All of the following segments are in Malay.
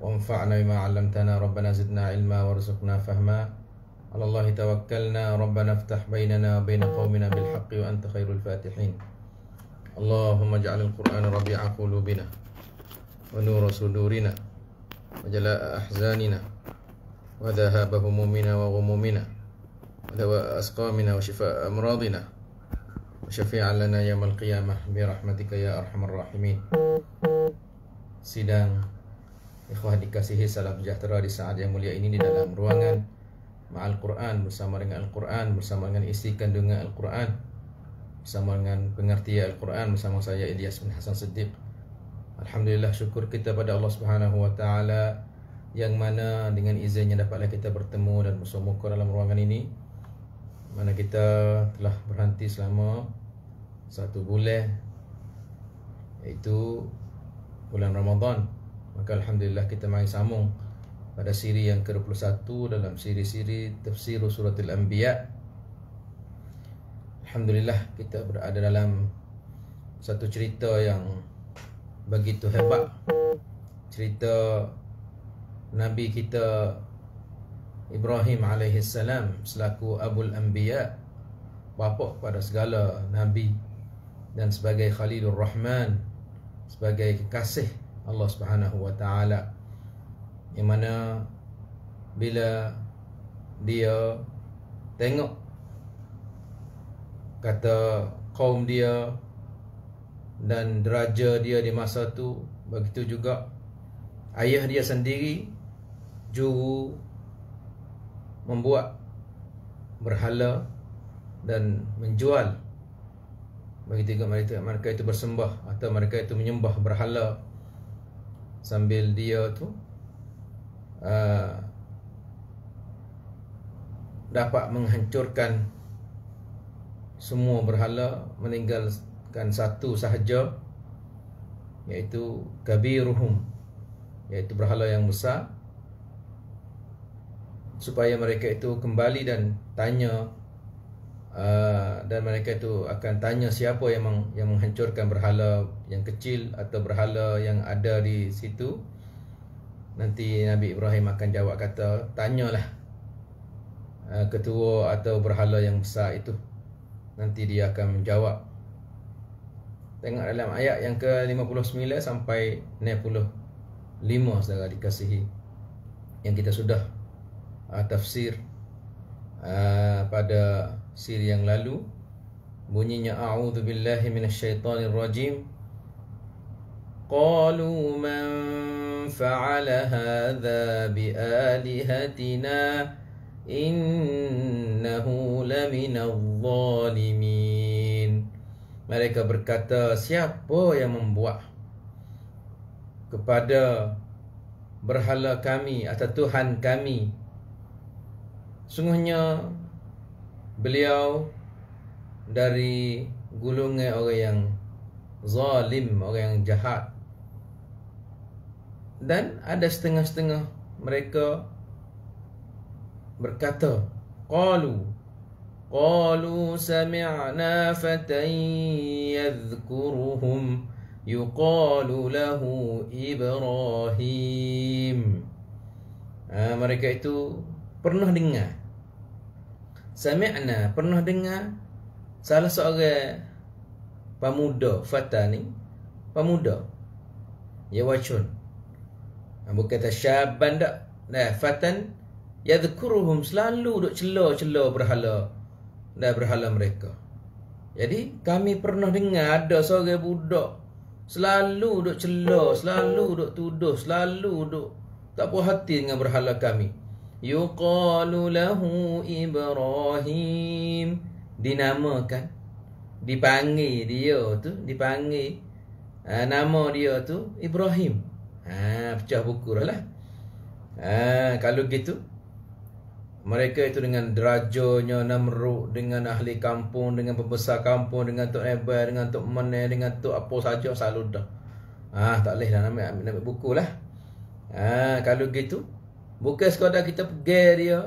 وانفعنا بما علمتنا ربنا زدنا علما وارزقنا فهما على الله توكلنا ربنا افتح بيننا وبين قومنا بالحق وأنت خير الفاتحين اللهم اجعل القرآن ربيع قلوبنا ونور صدورنا وجلاء أحزاننا وذهاب همومنا وغمومنا ودواء أسقامنا وشفاء أمراضنا وشفيعا لنا يوم القيامة برحمتك يا أرحم الراحمين سيدان Ikhwah dikasihi salam sejahtera di saat yang mulia ini di dalam ruangan Ma'al Quran bersama dengan Al-Quran bersama dengan isi kandungan Al-Quran bersama dengan pengertian Al-Quran bersama saya Ilyas bin Hasan Siddiq. Alhamdulillah syukur kita pada Allah Subhanahu wa taala yang mana dengan izinnya dapatlah kita bertemu dan bersemuka dalam ruangan ini. Mana kita telah berhenti selama satu bulan iaitu bulan Ramadan. Maka Alhamdulillah kita mari sambung pada siri yang ke-21 dalam siri-siri tafsir suratul anbiya. Alhamdulillah kita berada dalam satu cerita yang begitu hebat. Cerita Nabi kita Ibrahim alaihi salam selaku abul anbiya bapa kepada segala nabi dan sebagai khalilur rahman sebagai kekasih Allah Subhanahu Wa Taala yang mana bila dia tengok kata kaum dia dan deraja dia di masa tu begitu juga ayah dia sendiri juru membuat berhala dan menjual begitu juga mereka itu bersembah atau mereka itu menyembah berhala sambil dia tu uh, dapat menghancurkan semua berhala meninggalkan satu sahaja iaitu kabiruhum iaitu berhala yang besar supaya mereka itu kembali dan tanya Ah, dan mereka itu akan tanya siapa yang meng, yang menghancurkan berhala yang kecil atau berhala yang ada di situ nanti Nabi Ibrahim akan jawab kata tanyalah uh, ketua atau berhala yang besar itu nanti dia akan menjawab tengok dalam ayat yang ke-59 sampai 65 saudara dikasihi yang kita sudah uh, tafsir uh, pada pada siri yang lalu bunyinya a'udzu billahi minasyaitonir rajim qalu man fa'ala hadza bi alihatina innahu laminadh zalimin mereka berkata siapa yang membuat kepada berhala kami atau tuhan kami sungguhnya beliau dari gulungan orang yang zalim, orang yang jahat. Dan ada setengah-setengah mereka berkata, qalu qalu sami'na fatay yadhkuruhum yuqalu lahu ibrahim. Ha, mereka itu pernah dengar sami'na pernah dengar salah seorang pemuda fata ni pemuda ya wacun ambuk ha, kata syaban dak nah fatan yadhkuruhum selalu duk celo celo berhala dan berhala mereka jadi kami pernah dengar ada seorang budak selalu duk celo selalu duk tuduh selalu duk tak puas hati dengan berhala kami yuqalu lahu ibrahim dinamakan dipanggil dia tu dipanggil ha, nama dia tu ibrahim ha pecah buku lah ha, kalau gitu mereka itu dengan derajonya Namrud dengan ahli kampung dengan pembesar kampung dengan tok Eber dengan tok Mane dengan tok apa saja selalu dah ha, tak boleh dah nak ambil, buku lah ha, kalau gitu Bukan sekadar kita pegang dia,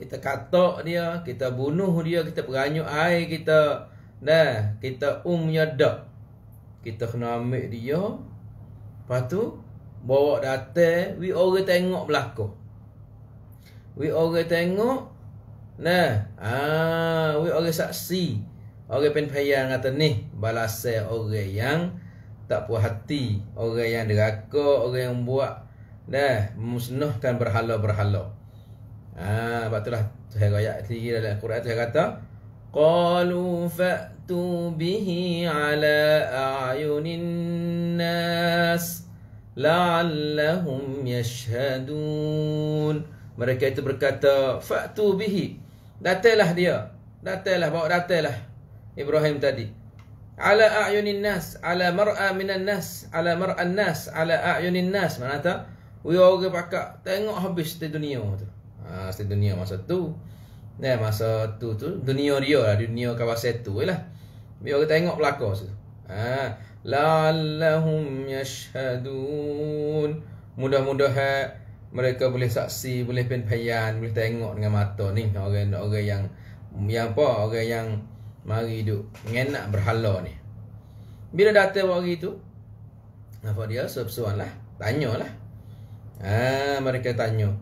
kita katok dia, kita bunuh dia, kita peranyuk air kita. Nah, kita umnya dak. Kita kena ambil dia. Lepas tu bawa datang, we orang tengok belakang, We orang tengok. Nah, ah, we orang saksi. Orang pen payang kata ni balas orang yang tak puas hati, orang yang deraka, orang yang buat Dah musnahkan berhala-berhala Haa Sebab itulah Tuhan ayat sendiri dalam Al-Quran Tuhan kata Qalu fa'tu bihi ala a'yunin nas La'allahum yashhadun Mereka itu berkata Fa'tu bihi Datailah dia Datailah bawa datailah Ibrahim tadi Ala a'yunin nas Ala mar'a minan nas Ala mar'an nas Ala a'yunin nas Mana tak? orang-orang pakak tengok habis setiap dunia tu. Ha, setiap dunia masa tu. Ya, masa tu tu, dunia dia lah, dunia kawasan tu je eh lah. Biar orang tengok belakang tu. Ha, La'allahum yashhadun. mudah mudah mereka boleh saksi, boleh penpayan, boleh tengok dengan mata ni orang-orang yang yang apa orang yang mari duk ngenak berhala ni. Bila datang waktu itu, apa dia? Sebab lah. Tanyalah. Ha, mereka tanya.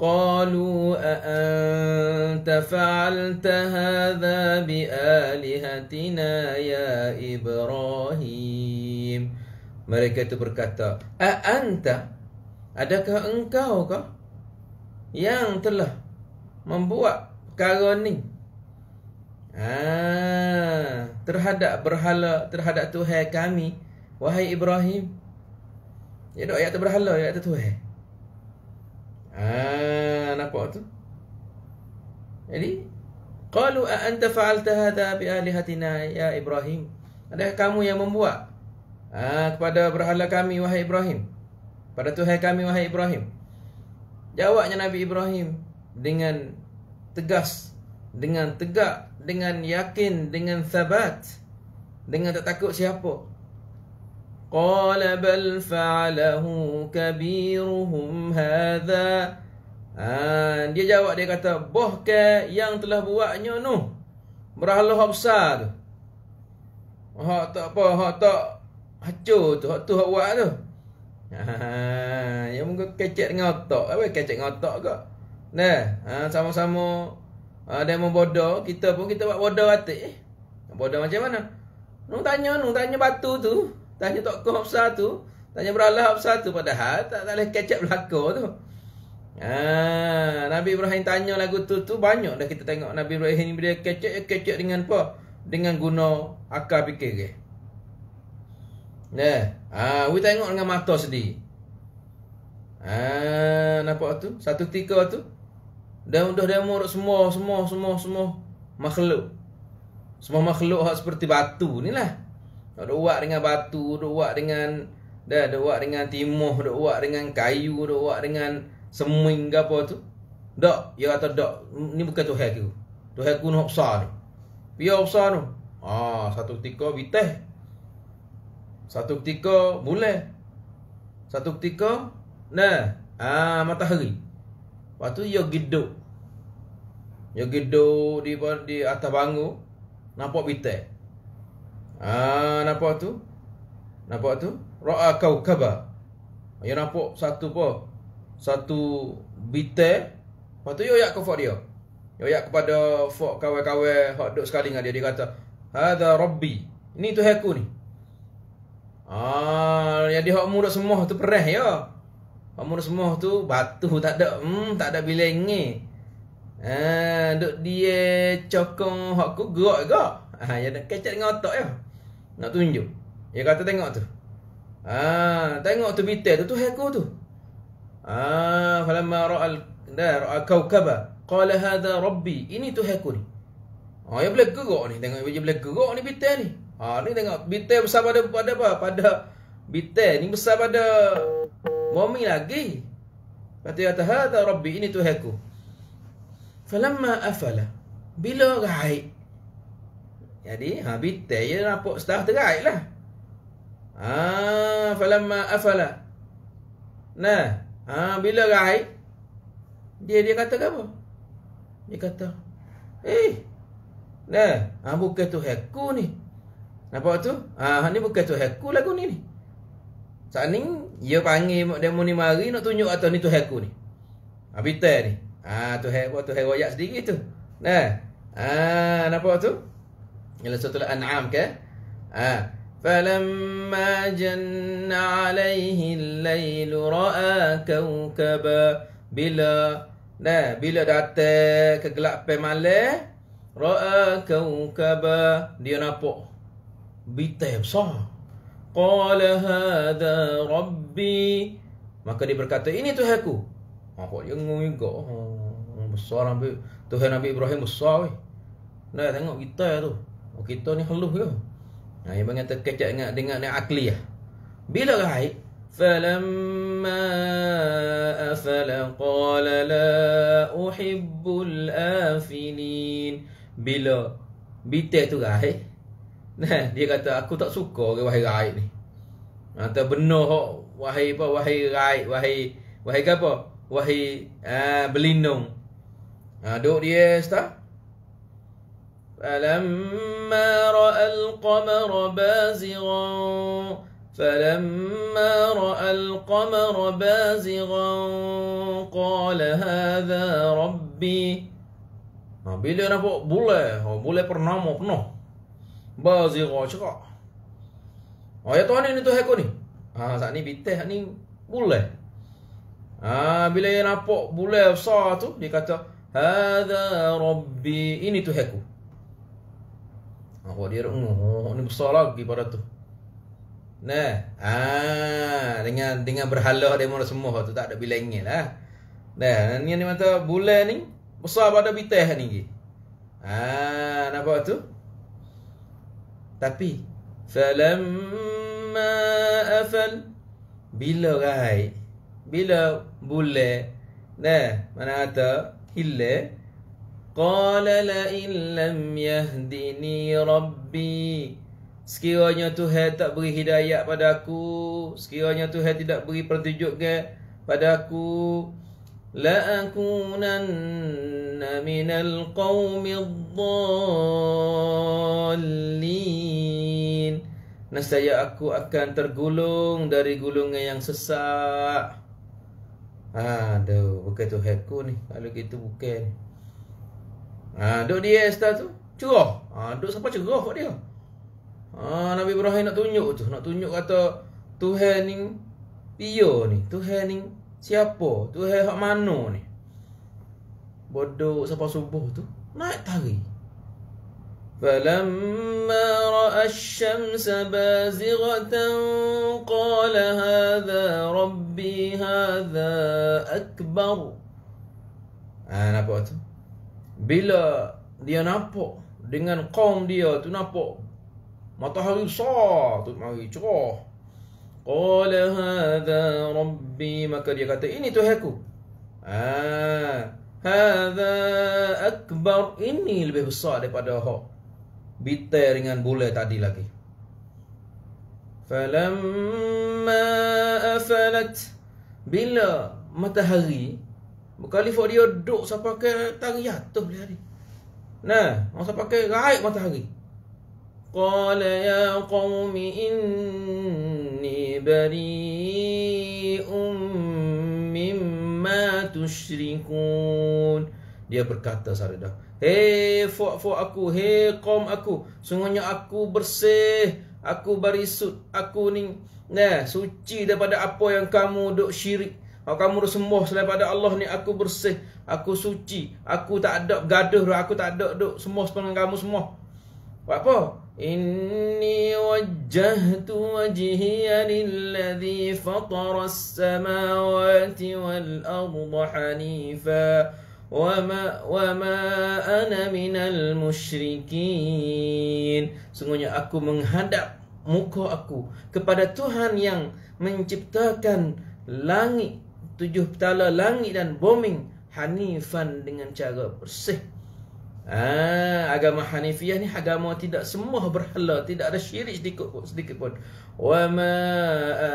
Qalu anta fa'alta hadha bi alihatina ya Ibrahim. Mereka itu berkata, "A anta? Adakah engkau kah yang telah membuat perkara ni?" Ha, terhadap berhala terhadap Tuhan kami, wahai Ibrahim. Ya dok ayat berhala ayat Tuhan. Ah, nampak tu? Jadi, qalu a fa'alta hadha bi alihatina ya Ibrahim? Adakah kamu yang membuat? Ah, kepada berhala kami wahai Ibrahim. Pada Tuhan kami wahai Ibrahim. Jawabnya Nabi Ibrahim dengan tegas, dengan tegak, dengan yakin, dengan sabat, dengan tak takut siapa. قال بل فعله كبيرهم هذا Ha, dia jawab dia kata boh ke yang telah buatnya nu berhala hak besar tu. Hak tak apa, hak tak hancur tu, hak tu buat tu. Ha, yang muka kecek dengan otak. Apa kecek dengan otak ke? Nah, ha, sama-sama ada ha, yang bodoh, kita pun kita buat bodoh atik. Bodoh macam mana? Nung tanya, nung tanya batu tu. Tanya tokoh Hafsah tu Tanya beralah Hafsah tu Padahal tak, tak boleh catch up lakor tu Ah, Nabi Ibrahim tanya lagu tu tu banyak dah kita tengok Nabi Ibrahim ni dia kecek ya kecek dengan apa? Dengan guna akal fikir ke. Nah, ah, we tengok dengan mata sendiri. Ah, nampak tu? Satu tika tu. Dah, dah dia muruk semua semua semua semua makhluk. Semua makhluk hak seperti batu ni lah. Duk dengan batu, duk dengan dah duk dengan timah, duk dengan kayu, duk dengan seming ke apa tu. Dak, ya kata dak. Ni bukan Tuhan aku. Tuhan aku nak besar ni. besar tu. Ah, satu ketika biteh. Satu ketika bulan. Satu ketika nah, ah matahari. Lepas tu ya geduk. Ya geduk di di atas bangun nampak biteh. Ah, nampak tu? Nampak tu? Ra'a kaukaba. Ya nampak satu apa? Satu bitel. Lepas tu ayat kepada dia. Ayat kepada fok kawan-kawan hak duk sekali dengan dia dia kata, "Hada rabbi." Ini tu aku ni. Ah, yang dia hak muda semua tu perah ya. Hak mu semua tu batu tak ada, hmm, tak ada bilang ni. Ah, ha, duk dia cokong hak ku gerak-gerak. Ah, yang nak kecat dengan ya nak tunjuk. Dia kata tengok tu. Ah, tengok tu bitel tu tu heko tu. Ah, falamma ra'al kau kawkaba qala hadha rabbi. Ini tu heko ni. Ha, ah, dia boleh gerak ni tengok dia boleh gerak ni bitel ni. Ha, ah, ni tengok bitel besar pada pada apa? Pada bitel ni besar pada bumi lagi. Kata kata hadha rabbi ini tu heko. Falamma afala bila gaib jadi habitat dia nampak setara terait lah Ah, ha, falam Falamma afala Nah Haa bila rai Dia dia kata apa Dia kata Eh Nah Haa bukan tu heku ni Nampak tu Haa ha, ni bukan tu heku lagu ni ni Saat ni Dia panggil Dia mau ni mari Nak tunjuk atau ni tu heku ni Habitat ni Haa tu heku Tu heku ayat sedikit tu Nah Haa nampak tu ialah suatu an'am ke? Ha. Falamma janna alaihi al-lailu ra'a kawkaba bila nah bila datang kegelapan malam ra'a kawkaba dia nampak bintang besar. Qala hadha rabbi maka dia berkata ini Tuhanku. Aku ha, jengung juga. Ha, besar Nabi Tuhan Nabi Ibrahim besar weh. Nah tengok kita tu. Oh, kita ni halus ke? Ha, yang mengatakan kecak dengan, dengan, dengan akli lah. Bila ke haid? فَلَمَّا أَفَلَ qala la أُحِبُّ الْآفِلِينَ Bila bitek tu raih nah dia kata aku tak suka ke wahai raih ni. Kata ha, benar hok wahai apa wahai raih wahai wahai apa? Wahai uh, belindung. Ah ha, duk dia start فلما رأى القمر بازغا فلما رأى القمر بازغا قال هذا ربي Nah, bila nampak boleh, oh, boleh pernama penuh. Bazira cerak. Oh, ya Tuhan ni tu heko ni. Ha, saat ni bitih saat ni boleh. Ha, bila dia nampak boleh besar tu, dia kata, Hada Rabbi, ini tu heko. apa dia rung oh, ni besar lagi pada tu nah ah dengan dengan berhala demo semua tu tak ada bilangan lah nah ni ni mata bulan ni besar pada bitah ni ah nampak tu tapi falamma afal bila gai bila bulan nah mana ada hilang قال لئن لم يهدني ربي Sekiranya Tuhan tak beri hidayah padaku, aku Sekiranya Tuhan tidak beri petunjuk ke pada aku La akunanna minal qawmi dhalin Nasaya aku akan tergulung dari gulungan yang sesak. Aduh, bukan Tuhan aku ni Kalau gitu bukan Ha, duduk dia Esther tu Curah ha, Duduk sampai curah kat dia ha, Nabi Ibrahim nak tunjuk tu Nak tunjuk kata Tuhan ni Pia ni Tuhan ni Siapa Tuhan hak mana ni Bodoh siapa subuh tu Naik tarik فلما رأى الشمس بازغة قال هذا ربي هذا أكبر أنا بقى bila dia nampak dengan kaum dia tu nampak matahari besar tu mari cerah. Qala hadha rabbi maka dia kata ini tu aku Ah hadha akbar ini lebih besar daripada hak bitai dengan bule tadi lagi. Falamma afalat bila matahari Berkali for dia duduk sampai ke tangi jatuh boleh hari. Nah, orang sampai ke raib matahari. Qala ya qaumi inni bari'um mimma tushrikun. Dia berkata sehari dah. Hei fuak fuak aku. Hei kaum aku. Sungguhnya aku bersih. Aku barisut. Aku ni. Nah, suci daripada apa yang kamu duk syirik. Kalau kamu dah sembuh selain pada Allah ni aku bersih, aku suci, aku tak ada gaduh aku tak ada duk sembuh dengan kamu semua. Buat apa? Inni wajjahtu wajhiya lilladhi fatara as-samawati wal arda hanifa wa ma wa ma ana minal musyrikin. Sungguhnya aku menghadap muka aku kepada Tuhan yang menciptakan langit tujuh petala langit dan booming hanifan dengan cara bersih. Ah, agama Hanifiah ni agama tidak semua berhala, tidak ada syirik sedikit pun, sedikit pun. Wa ma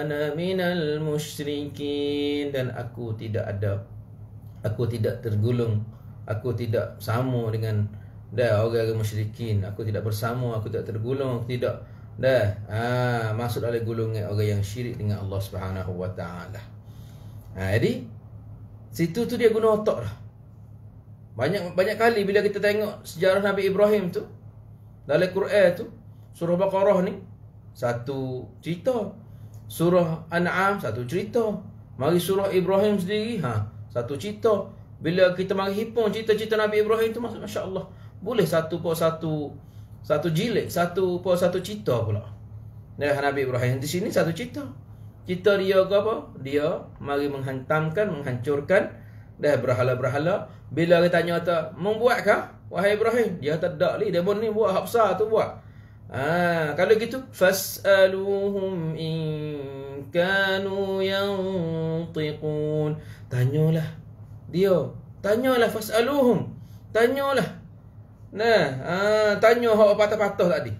ana minal musyrikin dan aku tidak ada aku tidak tergulung, aku tidak sama dengan dah orang-orang musyrikin, aku tidak bersama, aku tidak tergulung, aku tidak dah ah ha, masuk dalam gulungan orang yang syirik dengan Allah Subhanahu wa taala ha, Jadi Situ tu dia guna otak lah banyak, banyak kali bila kita tengok Sejarah Nabi Ibrahim tu Dalam Quran tu Surah Baqarah ni Satu cerita Surah An'am satu cerita Mari surah Ibrahim sendiri ha, Satu cerita Bila kita mari hipung cerita-cerita Nabi Ibrahim tu Masya Allah Boleh satu per satu Satu jilid Satu per satu cerita pula Nabi Ibrahim di sini satu cerita Cita dia ke apa? Dia mari menghantamkan, menghancurkan dah berhala-berhala. Bila kita tanya kata, "Membuatkah wahai Ibrahim?" Dia kata, "Tak Dia demon ni buat hapsa tu buat." Ha, kalau gitu fasaluhum in kanu yantiqun. Tanyalah dia. Tanyalah fasaluhum. Tanyalah. Nah, ha, tanya hak patah-patah tadi.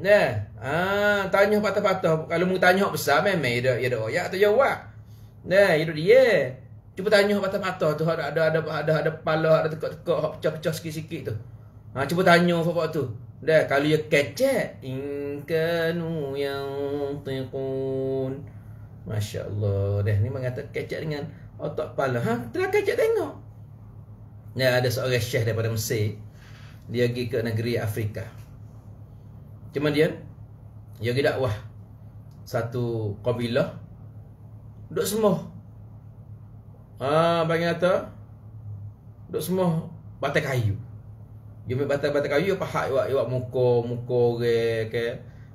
Nah, Ah, ha, tanya patah-patah. Kalau mu tanya besar memang ya ya doa ya atau jawab. Nah, ya dia. Cuba tanya patah-patah tu ada ada ada ada ada kepala ada tekak-tekak hak pecah-pecah sikit-sikit tu. Ha, cuba tanya bapak tu. Dah, kalau ia kecek in kanu yantiqun. Masya-Allah. Dah ni mengata kecek dengan otak kepala. Ha, telah kecek tengok. Nah, ada seorang syekh daripada Mesir. Dia pergi ke negeri Afrika. Cuma dia yang wah Satu kabilah Duduk semua Haa Bagi kata Duduk semua Batal kayu Dia ambil batal-batal kayu Dia pahak Dia buat muka Muka ke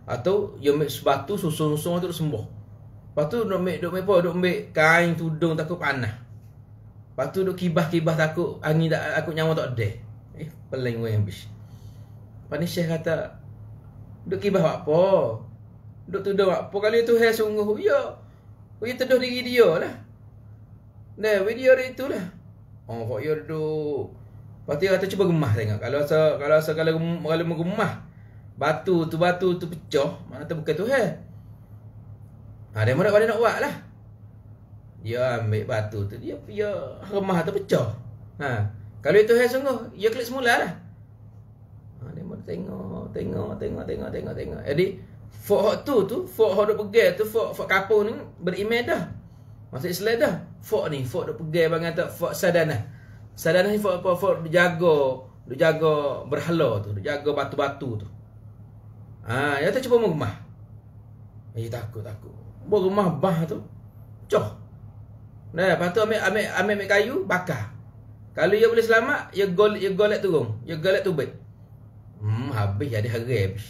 Atau Dia ambil sebatu Susun-susun Itu duduk semua Lepas tu duduk ambil, apa? Duduk ambil kain tudung takut panah Lepas tu duduk kibah-kibah takut Angin tak, takut nyawa tak ada Eh, pelan gue habis Lepas ni Syekh kata Duk kibah buat apa? Duk tuduh buat apa? Kalau Tuhan sungguh, ya. Kau tuduh diri dia lah. Nah, video dia itu lah. Oh, kau ya duduk. Lepas tu, kata cuba gemah tengok. Kalau rasa, kalau rasa, kalau rasa, kalau gemah. Batu tu, batu tu pecah. Mana tu bukan Tuhan. Ha, dia mana pada nak buat lah. Dia ambil batu tu. Dia, dia remah tu pecah. Ha. Kalau itu hai sungguh, dia klik semula lah. Ha, dia mana tengok tengok tengok tengok tengok tengok jadi fort hot tu tu fort hot dok pegel tu fort fort kapo ni berimej dah masuk Islam dah fort ni fort dok pegel bang kata fort sadanah sadanah ni fort apa fort dijaga dijaga berhala tu dijaga batu-batu tu ha ya tak cuba rumah ai eh, takut takut bo rumah bah tu cok Nah, lepas tu ambil, ambil, ambil, ambil kayu, bakar. Kalau ia boleh selamat, ia golek, ia golek turun. Ia golek tubik. Hmm, habis ada harga habis.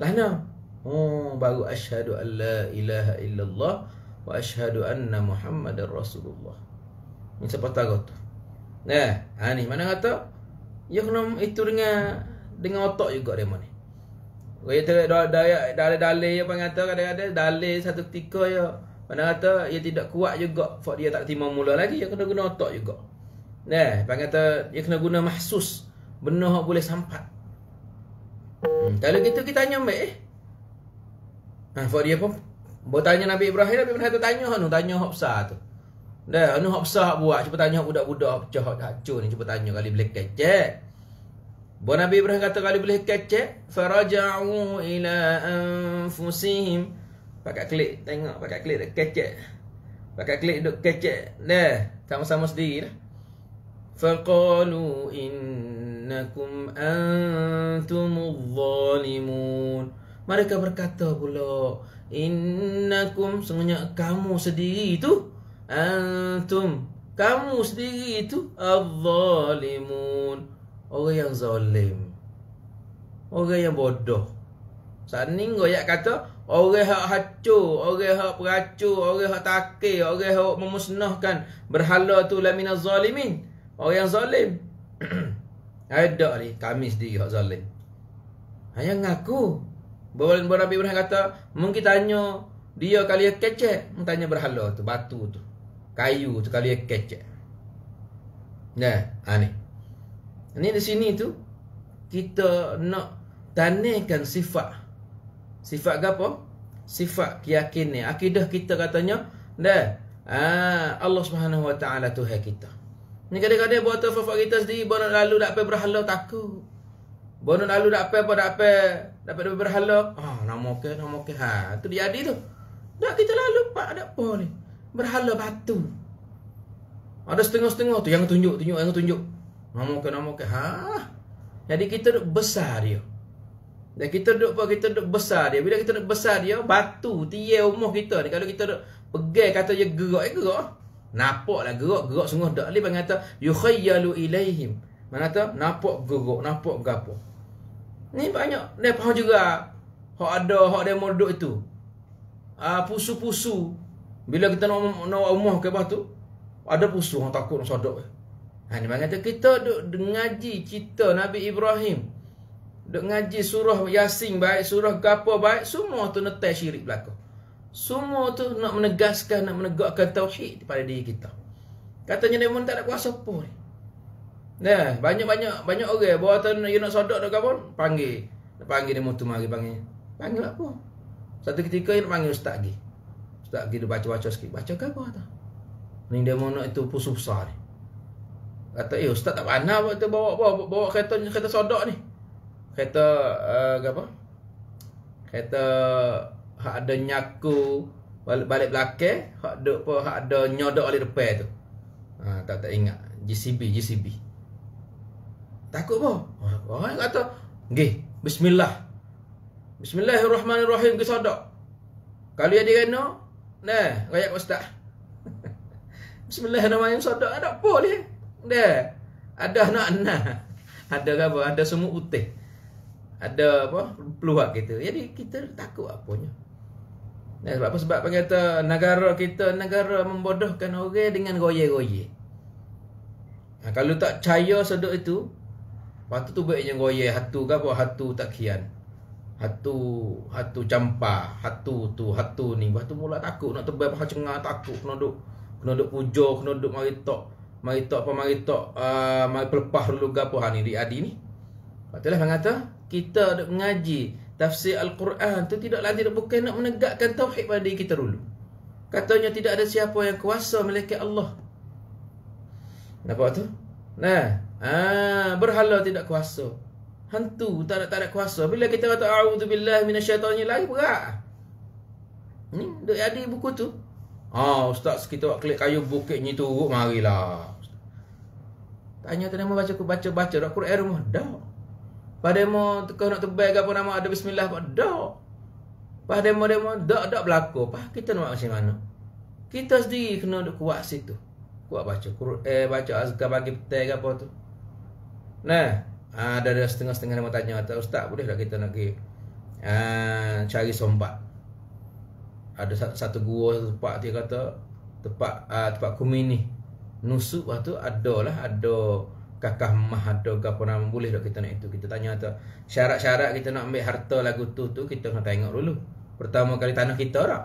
Lahna. Oh, baru asyhadu alla ilaha illallah wa asyhadu anna Muhammadar Rasulullah. Ni siapa tahu tu? Nah, eh, ha ni mana kata? Ya kena itu dengan dengan otak juga demo ni. Kaya tak ada dalil dalil yang pengata kadang-kadang dalil satu ketika ya. Mana kata ia tidak kuat juga sebab dia tak timah mula lagi ia kena guna otak juga. Nah, eh, kata? ia kena guna mahsus benar boleh sampai. Hmm. Kalau gitu kita tanya ambil eh. Ah, for dia pun. Buat Nabi Ibrahim, Nabi Ibrahim tu tanya anu, tanya Hafsa tu. Dah, anu Hafsa buat, cuba tanya budak-budak pecah -budak, hancur ni, cuba tanya kali boleh kecek. Buat Nabi Ibrahim kata kali boleh kecek, faraja'u ila anfusihim. Pakai klik, tengok pakai klik dah kecek. Pakai klik duk kecek. Dah, sama-sama sendiri dah. Faqalu inna innakum antumul zalimun. Mereka berkata pula, innakum semuanya kamu sendiri itu antum kamu sendiri itu az-zalimun. Orang yang zalim. Orang yang bodoh. Saning goyak kata, orang hak hancur, orang hak peracur, orang hak takir, orang hak memusnahkan berhala tu minaz zalimin. Orang yang zalim. Ada ni kami sendiri hak zalim. Hanya ngaku. Bawalan Bawa Nabi kata, mungkin tanya dia kali kecek, tanya berhala tu, batu tu, kayu tu kali kecek. Nah, ani. Ha, Ini di sini tu kita nak tanihkan sifat. Sifat apa? Sifat keyakinan. Akidah kita katanya, dah. Ha, Allah Subhanahu Wa Taala Tuhan kita. Ni kadang-kadang buat tu kita sendiri Bawa lalu tak apa berhala takut Bawa lalu tak apa apa tak apa Tak apa berhala Ah oh, nama ke nama ke ha, Tu dia jadi tu Dah kita lalu pak ada apa ni Berhala batu Ada setengah-setengah tu yang tunjuk tunjuk yang tunjuk Nama ke nama ke ha. Jadi kita duduk besar dia dan kita duduk apa? Kita duduk besar dia. Bila kita duduk besar dia, batu, tiai umur kita ni. Kalau kita duduk pegang kata je gerak, eh gerak lah gerak-gerak sungguh tak boleh panggil kata yukhayyalu ilaihim. Mana kata nampak gerak, nampak gapo. Ni banyak dah paham juga. Hak ada, hak dia mau itu. Ah uh, pusu-pusu. Bila kita nak um-, nak umah ke tu ada pusu orang takut nak sodok. Ha ni kata kita duk ngaji cerita Nabi Ibrahim. Duk ngaji surah Yasin baik, surah gapo baik, semua tu netai syirik belaka. Semua tu nak menegaskan, nak menegakkan tauhid pada diri kita. Katanya demon tak ada kuasa apa Nah, banyak-banyak banyak orang bawa tu nak nak sodok dak kapun, panggil. Nak panggil demon tu mari panggil. Panggil apa? Satu ketika nak panggil ustaz lagi. Ustaz lagi dia baca-baca sikit. Baca ke apa tu? Ni demon nak itu pun susah ni. Kata, "Eh, ustaz tak pandai apa tu bawa apa? Bawa, bawa kereta kereta sodok ni." Kereta uh, apa? Kereta hak ada nyaku balik, balik belakang hak ada apa hak ada nyodok oleh depan tu ha, tak tak ingat GCB GCB takut apa orang oh, kata nggih bismillah bismillahirrahmanirrahim ke sodok kalau dia direno nah gaya ustaz bismillahirrahmanirrahim sodok ada apa leh dah ada nak nak ada apa ada semua putih ada apa peluang gitu jadi kita takut apanya dan eh, sebab apa? Sebab orang kata negara kita, negara membodohkan orang dengan goye-goye. Ha, kalau tak caya sedut itu, patut tu baiknya goye hatu ke apa? Hatu tak kian. Hatu, hatu campa, hatu tu, hatu ni. Lepas tu mula takut nak tebal pahal cengah, takut kena duduk. Kena duduk pujo, kena duduk maritok. Maritok apa maritok, uh, mari pelepah dulu ke apa? Ha, ni, di adi ni. Patutlah orang kata, kita duduk mengaji tafsir Al-Quran tu tidak lain tidak bukan nak menegakkan tauhid pada diri kita dulu. Katanya tidak ada siapa yang kuasa melainkan Allah. Nampak tu? Nah, ah berhala tidak kuasa. Hantu tak ada tak ada kuasa. Bila kita kata a'udzubillahi minasyaitonir lain pula. Ni hmm, dok ada buku tu. Ah, ustaz kita buat klik kayu bukit ni turun marilah. Tanya tu nama baca baca baca Al-Quran rumah dah. Pada mo tukar nak tebal ke apa nama ada bismillah pak dak. Pada mo demo dak dak berlaku. Pak kita nak macam mana? Kita sendiri kena duk kuat situ. Kuat baca Quran, eh, baca azkar bagi petai ke apa tu. Nah, ah, ada ada setengah-setengah nak tanya kata ustaz boleh tak kita nak pergi uh, cari sombat. Ada satu gua tempat dia kata tempat uh, tempat kumini. Nusuk waktu adalah ada lah, kakah mah ada ke apa nama boleh dak kita nak itu kita tanya tu syarat-syarat kita nak ambil harta lagu tu tu kita nak tengok dulu pertama kali tanah kita tak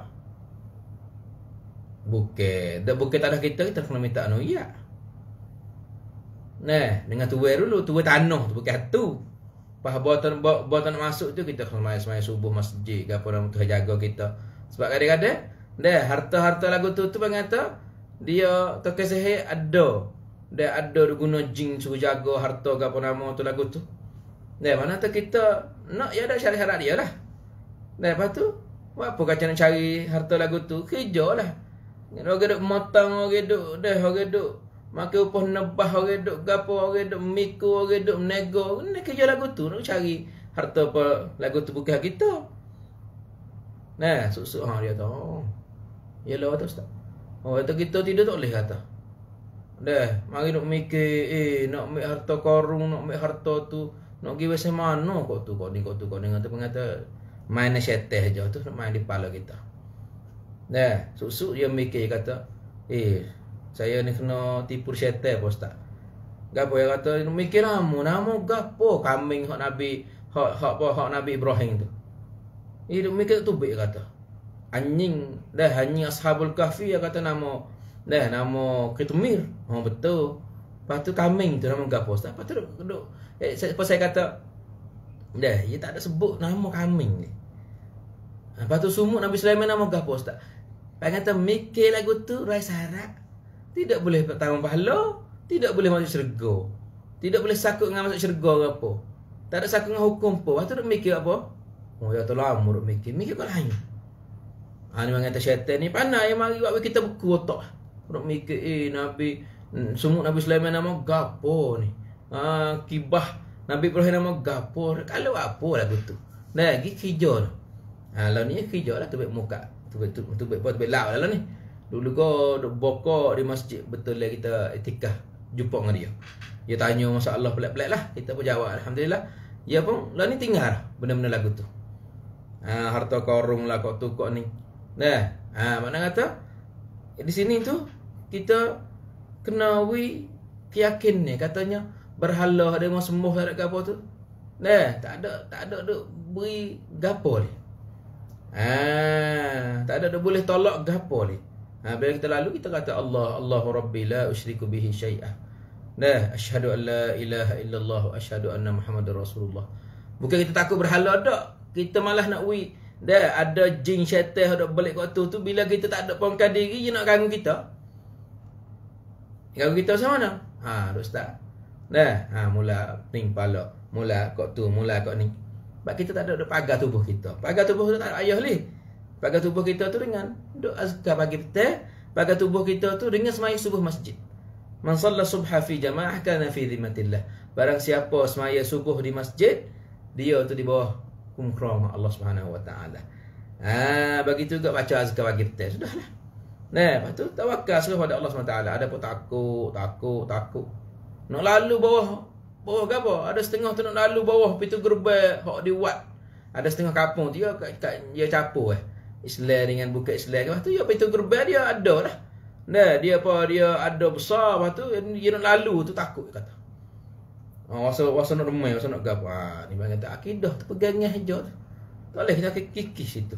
bukan dak bukan tanah kita kita kena minta anu ya nah dengan tuai dulu tuai tanah tu bukan hatu Pah buatan buatan masuk tu kita kena main semai subuh masjid ke apa nama tu jaga kita sebab kadang-kadang deh harta-harta lagu tu tu bang kata dia tokeh sehe ada dia ada guna jing suruh jaga harta ke apa nama tu lagu tu. Dan mana tu kita nak ya ada syarat-syarat dia lah. Dan lepas tu, buat apa kacau nak cari harta lagu tu? Kerja lah. Orang duduk matang, orang duduk, dah orang duduk. Maka upah nebah orang duduk, gapa orang duduk, miku orang duduk, menego. Ini kerja lagu tu, nak cari harta apa lagu tu bukan kita. Nah, susu ha, dia tu. Oh. Yalah, tu ustaz. Oh, itu kita tidur tak boleh kata. Deh, mari nak mikir eh nak ambil harta korung, nak ambil harta tu, nak pergi macam mana kau tu kau ni kau tu kau dengan tu pengata main na syeteh je tu nak main di pala kita. Deh, susu dia mikir kata, "Eh, saya ni kena tipu syeteh pun tak." Gapo dia kata, "Mikir namu, namu gapo kambing hak Nabi, hak hak apa hak Nabi Ibrahim tu." Eh, dia mikir tu baik kata. Anjing, dah anjing ashabul kahfi dia kata nama Dah nama Ketumir Oh betul Lepas tu Kaming tu nama Gapo Ustaz Lepas tu duduk, Eh, saya, saya kata Dah Dia tak ada sebut nama Kaming ni ha, Lepas tu sumut Nabi Sulaiman nama Gapo Ustaz Lepas kata mikir lagu tu Rai Sarak Tidak boleh tanggung pahala Tidak boleh masuk syurga Tidak boleh sakut dengan masuk syurga ke apa Tak ada sakut dengan hukum pun Lepas tu duduk mikir apa Oh ya tu lama mikir Mikir kau lain Ha mengatakan syaitan ni Panah yang mari buat kita buku otak Orang mikir eh Nabi mm, semua Nabi Sulaiman nama gapo ni ha, Kibah Nabi Ibrahim nama gapo Kalau apa lah tu Dah lagi hijau ha, lah ha, Lalu ni hijau lah tu baik muka Tu baik tu baik tu baik lau lah ni Dulu kau duk bokok di masjid Betul lah kita etikah Jumpa dengan dia Dia tanya masalah pelik-pelik lah Kita pun jawab Alhamdulillah Ya pun lah ni tinggal lah, Benda-benda lagu tu ha, Harta korung lah kau tu kau ni Dah ha, Mana kata di sini tu kita kena wi keyakin ni katanya berhala ada mau sembuh tak ada apa tu. Eh, tak ada tak ada duk beri gapo ni. Ah, tak ada duk boleh tolak gapo ni. Ha, bila kita lalu kita kata Allah Allahu Rabbi la usyriku bihi syai'ah. Nah, asyhadu an la ilaha illallah wa asyhadu anna Muhammadar Rasulullah. Bukan kita takut berhala dak. Kita malah nak wi dah ada jin syaitan ada balik kat tu tu bila kita tak ada pemkan dia nak ganggu kita. Kalau kita sama mana? Ha, duk start. Dah, ha, mula ping pala, mula kok tu, mula kok ni. Sebab kita tak ada duk pagar tubuh kita. Pagar tubuh tu tak ada ayah leh. Pagar tubuh kita tu dengan duk azkar pagi petang, pagar tubuh kita tu dengan sembahyang subuh masjid. Man salla subha fi jama'ah kana fi dhimmatillah. Barang siapa sembahyang subuh di masjid, dia tu di bawah kumkrom Allah Subhanahu wa taala. Ha, begitu juga baca azkar pagi petang. Sudahlah. Nah, lepas tu tawakal serah pada Allah SWT. Ada pun takut, takut, takut. Nak lalu bawah, bawah ke apa? Ada setengah tu nak lalu bawah, pintu gerbang, hak diwat. Ada setengah kapung tu, dia, kat, kat, dia capur eh. Islam dengan buka Islam. Lepas tu, ya, pintu gerbang dia ada lah. Nah, dia apa, dia ada besar. Lepas tu, dia nak lalu tu takut, dia kata. Oh, ah, wasa, wasa nak remai, wasa nak gapa. Ah, ha, ni bang kata, akidah tu pegangnya hijau. tu. Tak boleh kita kikis itu.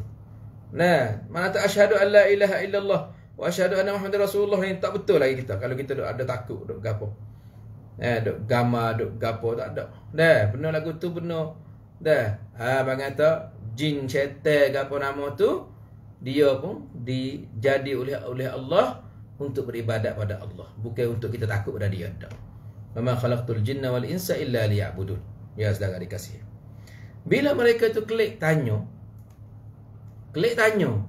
Nah, mana tak asyhadu alla ilaha illallah. Wa asyhadu anna Muhammadar Rasulullah ni tak betul lagi kita kalau kita duk ada takut duk gapo. Eh duk gama duk gapo tak ada. Dah, benar lagu tu benar. Dah. Ha bang kata jin syaitan gapo nama tu dia pun dijadi oleh oleh Allah untuk beribadat pada Allah, bukan untuk kita takut pada dia tak. Mama khalaqtul jinna wal insa illa liya'budun. Ya saudara dikasih. Bila mereka tu klik tanya klik tanya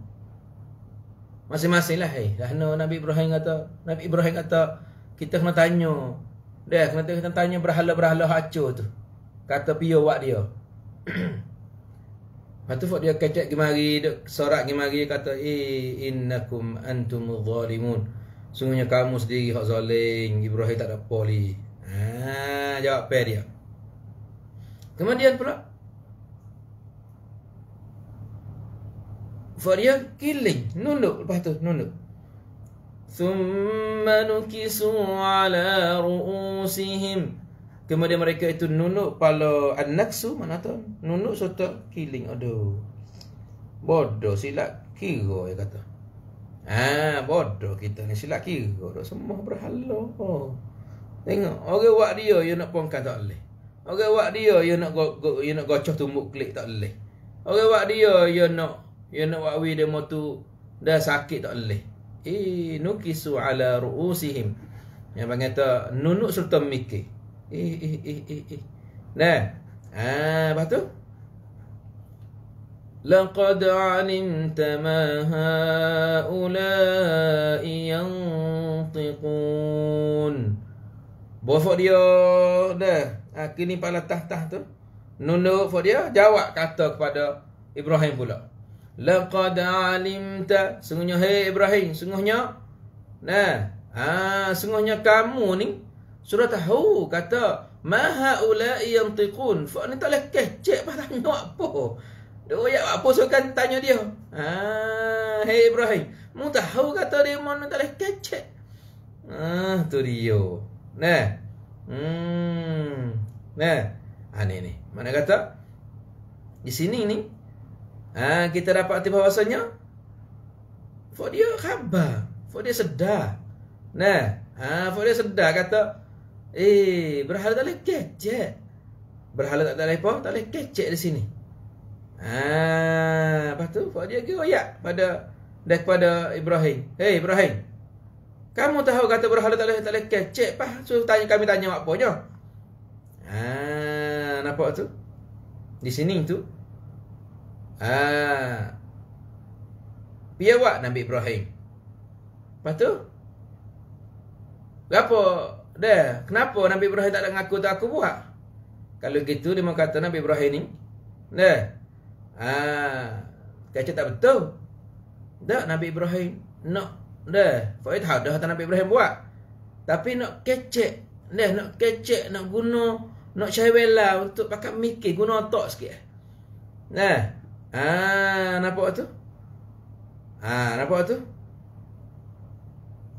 masing-masing lah hey. eh. no. Nabi Ibrahim kata, Nabi Ibrahim kata, kita kena tanya. Dia kena tanya, tanya berhala-berhala hacur tu. Kata pia wak dia. Lepas tu dia kecek kemari, sorak kemari, kata, Eh, innakum antum zalimun. Sungguhnya kamu sendiri hak zaling, Ibrahim tak ada poli. Haa, ah, jawab pair dia. Kemudian pula, For dia killing Nunduk lepas tu Nunduk Thumma nukisu ala ru'usihim Kemudian mereka itu nunuk pala an-naksu mana tu? Nunuk serta killing. Aduh. Bodoh silap kira dia kata. Ha, bodoh kita ni silap kira. Dok semua berhala. Tengok, orang okay, buat dia dia nak pongkan tak boleh. Orang okay, buat dia dia nak go, go, nak gocoh tumbuk klik tak boleh. Orang okay, buat dia dia nak Ya nak wakwi dia mau tu Dah sakit tak leh Eh nukisu ala ru'usihim Yang bang kata Nunuk serta mikir Eh eh eh eh eh Nah Haa lepas tu لقد علمت ما هؤلاء ينطقون Bofok dia dah Akhirnya ha, pala tah-tah tu Nunduk dia Jawab kata kepada Ibrahim pula Laqad alimta. Sungguhnya hei Ibrahim, sungguhnya nah, ha, sungguhnya kamu ni sudah tahu kata ma haula'i yantiqun. Fa ni tak leh kecek apa tanya apa. Dia ya apa sokan tanya dia. Ha, hei Ibrahim, mu tahu kata dia mana tak leh kecek. Ah, tu dia. Nah. Hmm. Nah. Ha ni ni. Mana kata? Di sini ni ha, kita dapat tiba bahasanya for dia khabar for dia sedar nah ha for dia sedar kata eh berhala tak boleh kecek berhala tak boleh apa tak boleh kecek di sini ha lepas tu for dia ke ya pada daripada Ibrahim hey Ibrahim kamu tahu kata berhala tak boleh tak boleh kecek pas so, tanya kami tanya apa je ha nampak tu di sini tu Ha. Biar awak nak ambil Ibrahim. Lepas tu? Kenapa? Dah, kenapa Nabi Ibrahim tak nak ngaku tu aku buat? Kalau gitu dia mau kata Nabi Ibrahim ni. Dah. Ha. Kacau tak betul. Dah Nabi Ibrahim nak dah. Faid hadah dah kata Nabi Ibrahim buat. Tapi nak kecek. Dah nak kecek nak guna nak cewela lah untuk pakai mikir guna otak sikit. Nah. Ah, nampak tu? Ah, nampak tu?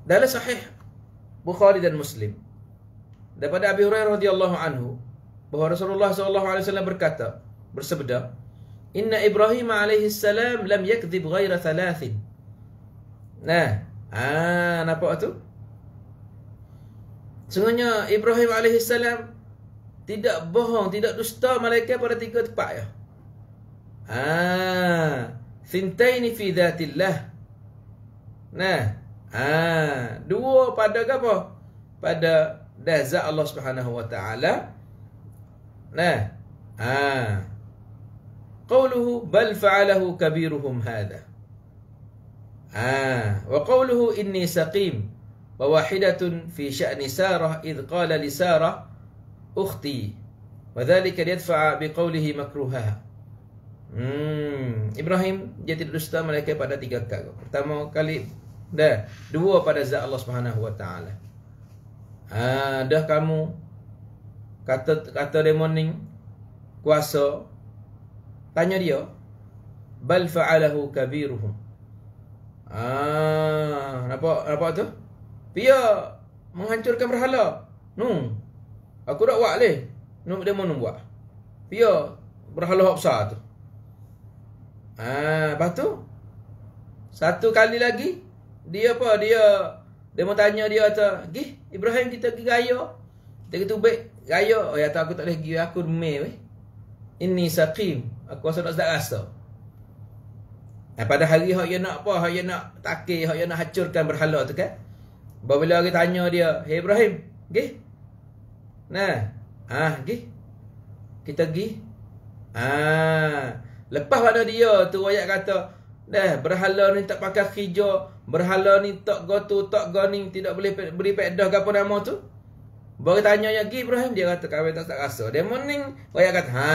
Dalam sahih Bukhari dan Muslim daripada Abi Hurairah radhiyallahu anhu bahawa Rasulullah sallallahu alaihi wasallam berkata bersabda Inna Ibrahim alaihi salam lam yakdhib ghaira thalath. Nah, ah nampak tu? Sungguhnya Ibrahim alaihi salam tidak bohong, tidak dusta malaikat pada tiga tempat ya. آه ثنتين في ذات الله نه آه دو pada apa pada dahza Allah Subhanahu wa taala نه آه قوله بل فعله كبيرهم هذا آه وقوله إني سقيم وواحدة في شأن سارة إذ قال لسارة أختي وذلك ليدفع بقوله مكروهها Hmm, Ibrahim dia tidak dusta mereka pada tiga kali. Pertama kali dah, dua pada zat Allah Subhanahu Wa Taala. Ha, dah kamu kata kata demoning kuasa tanya dia bal fa'alahu kabiruhum. Ah, ha, apa apa tu? Dia menghancurkan berhala. Nu. Aku dak buat leh. Nu mau nu buat. Dia berhala besar tu. Ha, lepas tu satu kali lagi dia apa dia dia mau tanya dia kata, "Gih, Ibrahim kita pergi raya." Kita kata, "Baik, raya." Oh, ya aku tak boleh pergi, aku demam weh. Ini saqim. Aku rasa nak sedap rasa. Nah, eh, pada hari hak dia nak apa? Hak dia nak takir, hak dia nak hancurkan berhala tu kan. Bila lagi tanya dia, "Hey Ibrahim, gih?" Nah, ah, gih. Kita gih. Ah. Lepas pada dia tu ayat kata, dah berhala ni tak pakai hijau, berhala ni tak go tu, tak go ni, tidak boleh beri pedah ke apa nama tu. Baru tanya lagi Ibrahim, dia kata, kami tak, tak rasa. Dia morning, ayat kata, ha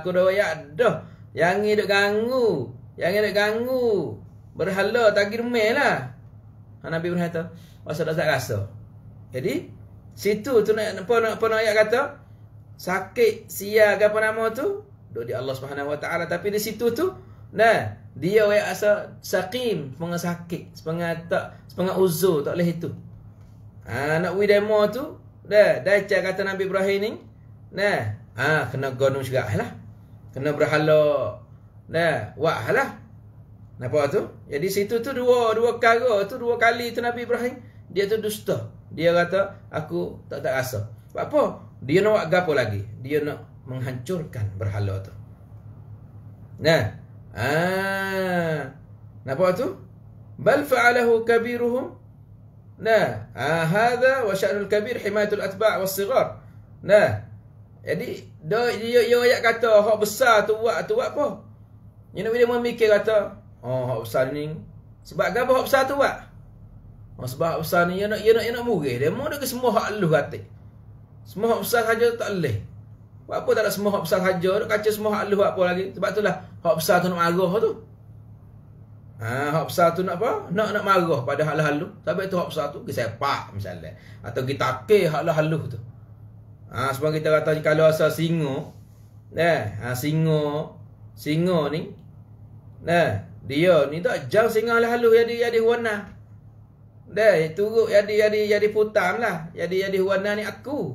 aku dah ayat dah. Yang ni duk ganggu. Yang ni duk ganggu. Berhala tagir mel lah. Ha, Nabi Ibrahim kata, masa tak, tak rasa. Jadi, situ tu nak apa, apa, ayat kata, sakit sia ke apa nama tu Duduk di Allah Subhanahu Wa Taala tapi di situ tu nah dia wei asa saqim pengen sakit pengen tak pengen uzur tak leh itu ha nak wei demo tu dah dah cakap kata Nabi Ibrahim ni nah ha kena gunung juga lah kena berhala nah wah lah Napa tu? Jadi situ tu dua dua kali tu dua kali tu Nabi Ibrahim dia tu dusta. Dia kata aku tak tak rasa. Apa? Dia nak buat apa lagi? Dia nak menghancurkan berhala tu. Nah. Ah. Nampak tu? Bal fa'alahu kabiruhum. Nah. Ah ha, hadza wa sya'nul kabir himayatul atba' was-sighar. Nah. Jadi dia dia ayat kata hak besar tu buat tu buat apa? Ini nak dia memikir kata, oh hak besar ni sebab gapo hak besar tu buat? Oh, sebab hak besar ni dia nak dia nak dia nak murih dia mau nak semua hak lu kata. Semua hak besar saja tak leh. Buat apa tak ada semua hak besar haja tu kacau semua hak lu apa lagi? Sebab itulah hak besar tu nak marah tu. Ha, hak besar tu nak apa? Nak nak marah pada hak hal lah lu. Sebab itu hak besar tu ke sepak misalnya atau kita ke hak hal lah lu tu. Ha, sebab kita kata kalau asal singa eh ha, singa singa ni nah dia ni tak jauh singa lah halus jadi jadi warna dah turuk jadi jadi jadi putam lah jadi jadi warna ni aku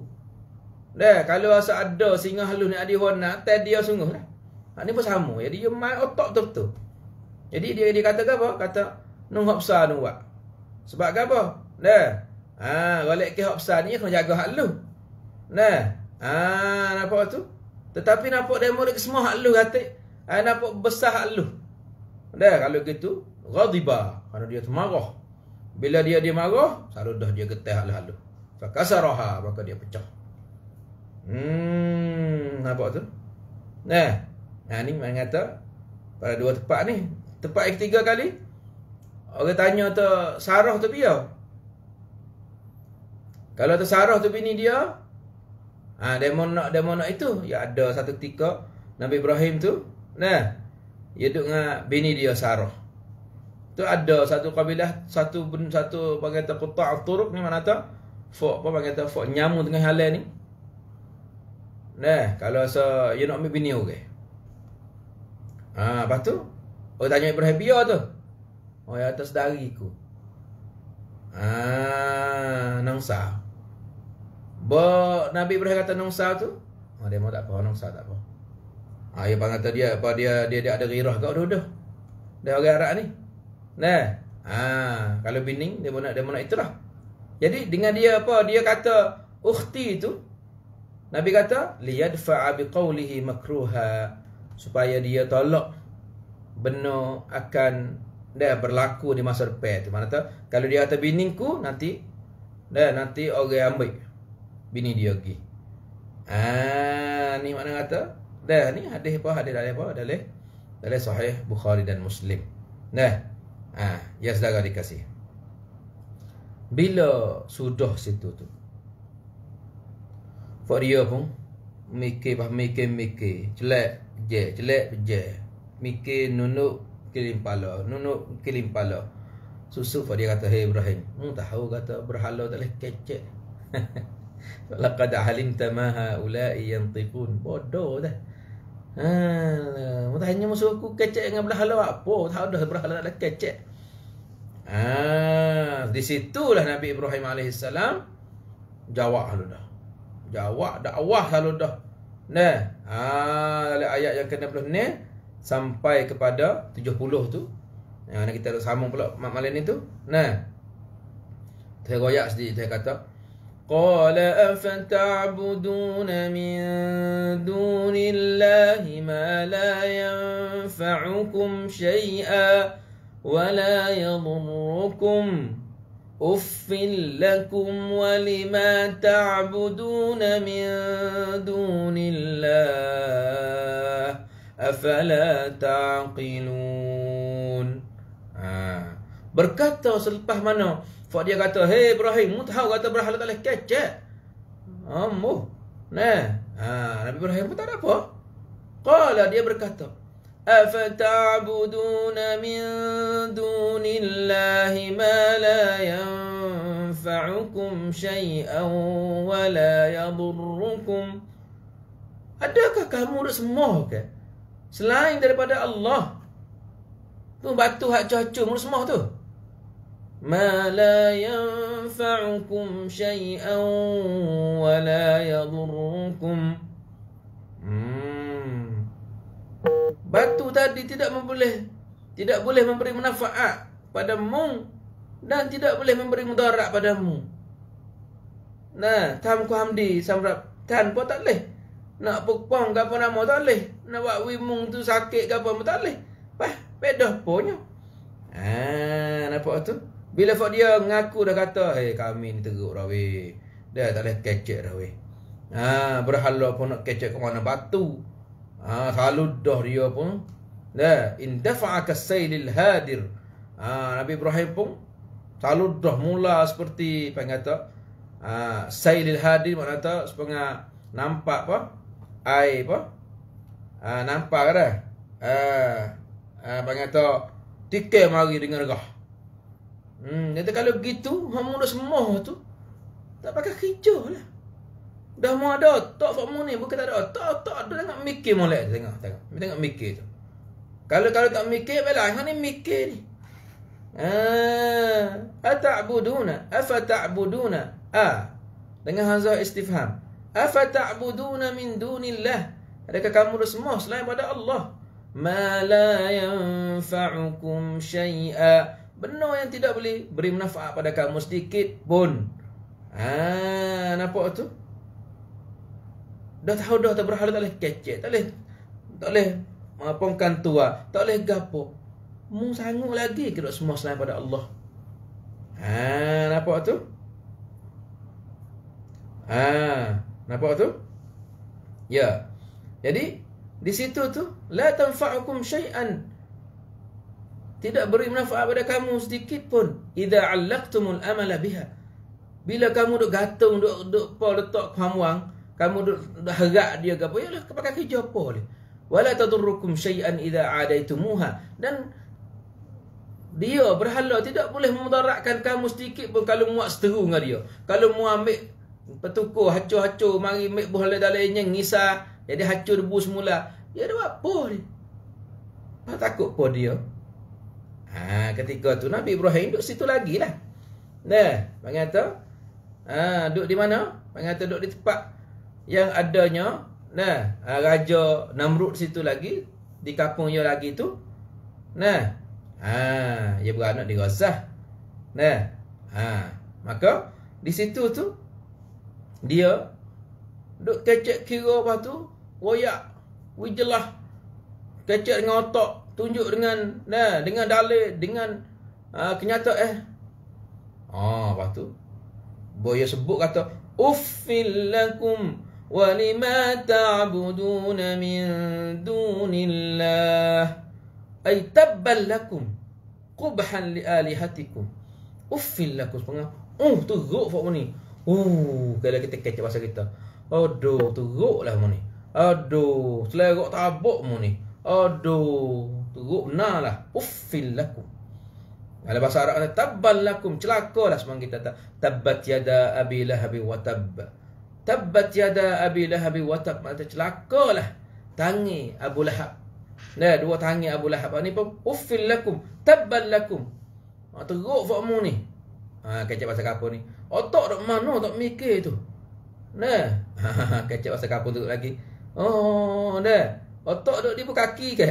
Dah, kalau asa ada singa halus ni ada hona, tak dia sungguh lah. Ha, ni pun sama. Jadi dia main otak tu betul. Jadi dia dia kata apa? Kata nung hak besar nung buat. Sebab apa? Dah. Ha, golek ke hak besar ni kena jaga hak lu. Dah. Ha, nampak tu? Tetapi nampak demo dek semua hak lu kata, ha, nampak besar hak lu. Dah, kalau gitu ghadiba, kalau dia tu marah. Bila dia dia marah, selalu dah dia getah hak lu. Fakasaraha, maka dia pecah. Hmm, apa tu? Nah, nah ni main kata pada dua tempat ni. Tempat yang ketiga kali, orang tanya tu sarah tu dia. Kalau tu sarah tu bini dia, ah ha, demo nak demo nak itu, ya ada satu ketika Nabi Ibrahim tu, nah, dia duduk dengan bini dia sarah. Tu ada satu kabilah satu satu bagi kata turuk ni mana tu? Fok apa bagi fok nyamuk tengah halal ni. Nah, kalau so you nak ambil bini orang. Okay? Ha, lepas tu Oh tanya Ibrahim Bia tu Oh yang atas dari ku ha, Nang sah Bo, Nabi Ibrahim kata nang tu oh, Dia mau tak apa Nang sah tak apa ha, Dia panggil dia apa Dia dia, dia ada rirah kau dulu dah Dia orang Arab ni Nah ha, Kalau bining Dia mau nak, dia mau nak itulah Jadi dengan dia apa Dia kata Ukhti tu Nabi kata liyadfa'a biqaulihi makruha supaya dia tolak benda akan dah berlaku di masa depan tu. Mana tahu kalau dia kata bini ku nanti dah nanti orang ambil bini dia pergi. Ah ni mana kata? Dah ni hadis apa hadis dalil apa dalil dalil sahih Bukhari dan Muslim. Nah. Ah ya saudara dikasih. Bila sudah situ tu. Fok dia pun Mikir pas mikir mikir Celak je Celak je Mikir nunuk Kilim pala Nunuk kilim pala Susu fok dia kata Hei Ibrahim Mu hmm, tahu kata Berhala tak boleh kecek Laqad halimta maha ula'i yang tipun Bodoh dah Ha, mudah hanya musuh aku kecek dengan belah apa? Tak ada belah halau nak kecek. Ha, di situlah Nabi Ibrahim alaihissalam jawab halu dah jawab dakwah kalau dah. Nah, ha dari ayat yang ke-66 sampai kepada 70 tu. Yang ha, mana kita nak sambung pula mak malam ni tu. Nah. Saya royak sedikit saya kata قال أفتعبدون من دون الله ما لا ينفعكم شيئا ولا يضركم أف لكم ولما تعبدون من دون الله أفلا تعقilun ha. Berkata selepas mana Fak dia kata Hei Ibrahim Mu tahu kata berhala tak boleh kecek Amuh Nah ha, Nabi Ibrahim pun tak ada apa Qala dia berkata أفتعبدون من دون الله ما لا ينفعكم شيئا ولا يضركم Adakah kamu nak semoh ke? Selain daripada Allah. Tu batu hak cacung nak semoh tu. Ma la yanfa'ukum syai'an wa la yadurrukum. batu tadi tidak memboleh tidak boleh memberi manfaat pada mu dan tidak boleh memberi mudarat padamu. Nah, tamku hamdi samrap tan po tak leh. Nak pukpong ke apa nama tak leh. Nak buat wimung tu sakit ke apa nama tak leh. Pah, pedah punya. Ah, nampak tu? Bila fak dia ngaku dah kata, eh hey, kami ni teruk dah weh. Dah tak leh kecek dah weh. Ah, berhala pun nak kecek ke batu ha, Khalud dah dia pun In dafa'aka saylil hadir ha, Nabi Ibrahim pun Khalud dah mula seperti Pengata ha, Saylil hadir mana maknanya Sepengar nampak apa Air apa ha, Nampak kan dah ha, ha, Pengata Tikai mari dengan regah Hmm, kata kalau gitu, hamun dah semua tu tak pakai hijau lah. Dah mau ada Tok kat ni Bukan tak ada Tok tok Dia tengok mikir molek Dia tengok tengok Dia tengok mikir tu Kalau kalau tak mikir Bila Hang ni mikir ni Ah, ha. ata'buduna afa ha. ta'buduna ah dengan hazah istifham afa ta'buduna min dunillah adakah kamu semua selain pada Allah ma la yanfa'ukum syai'a benar yang tidak boleh beri manfaat pada kamu sedikit pun ah nampak tu Dah tahu dah tak berhala tak boleh kecek, tak boleh tak boleh mengapungkan tua, tak boleh gapo. Mu sanggup lagi kira semua selain pada Allah. Ha, nampak tu? Ha, nampak tu? Ya. Jadi di situ tu la tanfa'ukum syai'an tidak beri manfaat pada kamu sedikit pun idza 'allaqtumul amala biha bila kamu duk gantung duk duk pa letak kamuang kamu harap dia ke apa ya lah pakai kerja apa ni wala tadurrukum syai'an idza adaitumuha dan dia berhala tidak boleh memudaratkan kamu sedikit pun kalau muak seteru dengan dia kalau mu ambil petukur hacu-hacu mari ambil buhala dalainya ngisa jadi hacu debu semula ya, dia ada apa ni apa takut apa dia ha, ketika tu Nabi Ibrahim duduk situ lagi lah dah panggil tu ha, duduk di mana panggil tu duduk di tempat yang adanya nah ah, raja Namrud situ lagi di kampung dia lagi tu nah ha ah, dia beranak di Gazah nah ha maka di situ tu dia duk kecek kira apa tu royak wijelah kecek dengan otak tunjuk dengan nah dengan dalil dengan uh, kenyata eh ah oh, apa tu boya sebut kata uffil lakum ولما تعبدون من دون الله أي تبا لكم قبحا لآلهتكم أف لكم Oh, teruk Fok Muni. Uh, kalau kita kecek bahasa kita. Aduh, teruk lah Muni. Aduh, selerok tabuk Muni. Aduh, teruk nah lah. Uffil lakum. Kalau bahasa Arab kata, tabbal lakum. Celaka lah semangat kita. Tabbat yada abilah habi wa tabbat. Tabbat yada Abi Lahab wa tab mata celakalah tangi Abu Lahab. Dah dua tangi Abu Lahab ni pun uffil lakum tabban lakum. Ah teruk fakmu ni. Ah kecek pasal apa ni? Otak dok mana tak mikir tu. Nah, kecek pasal apa tu lagi. Oh, dah. Otak dok di kaki ke?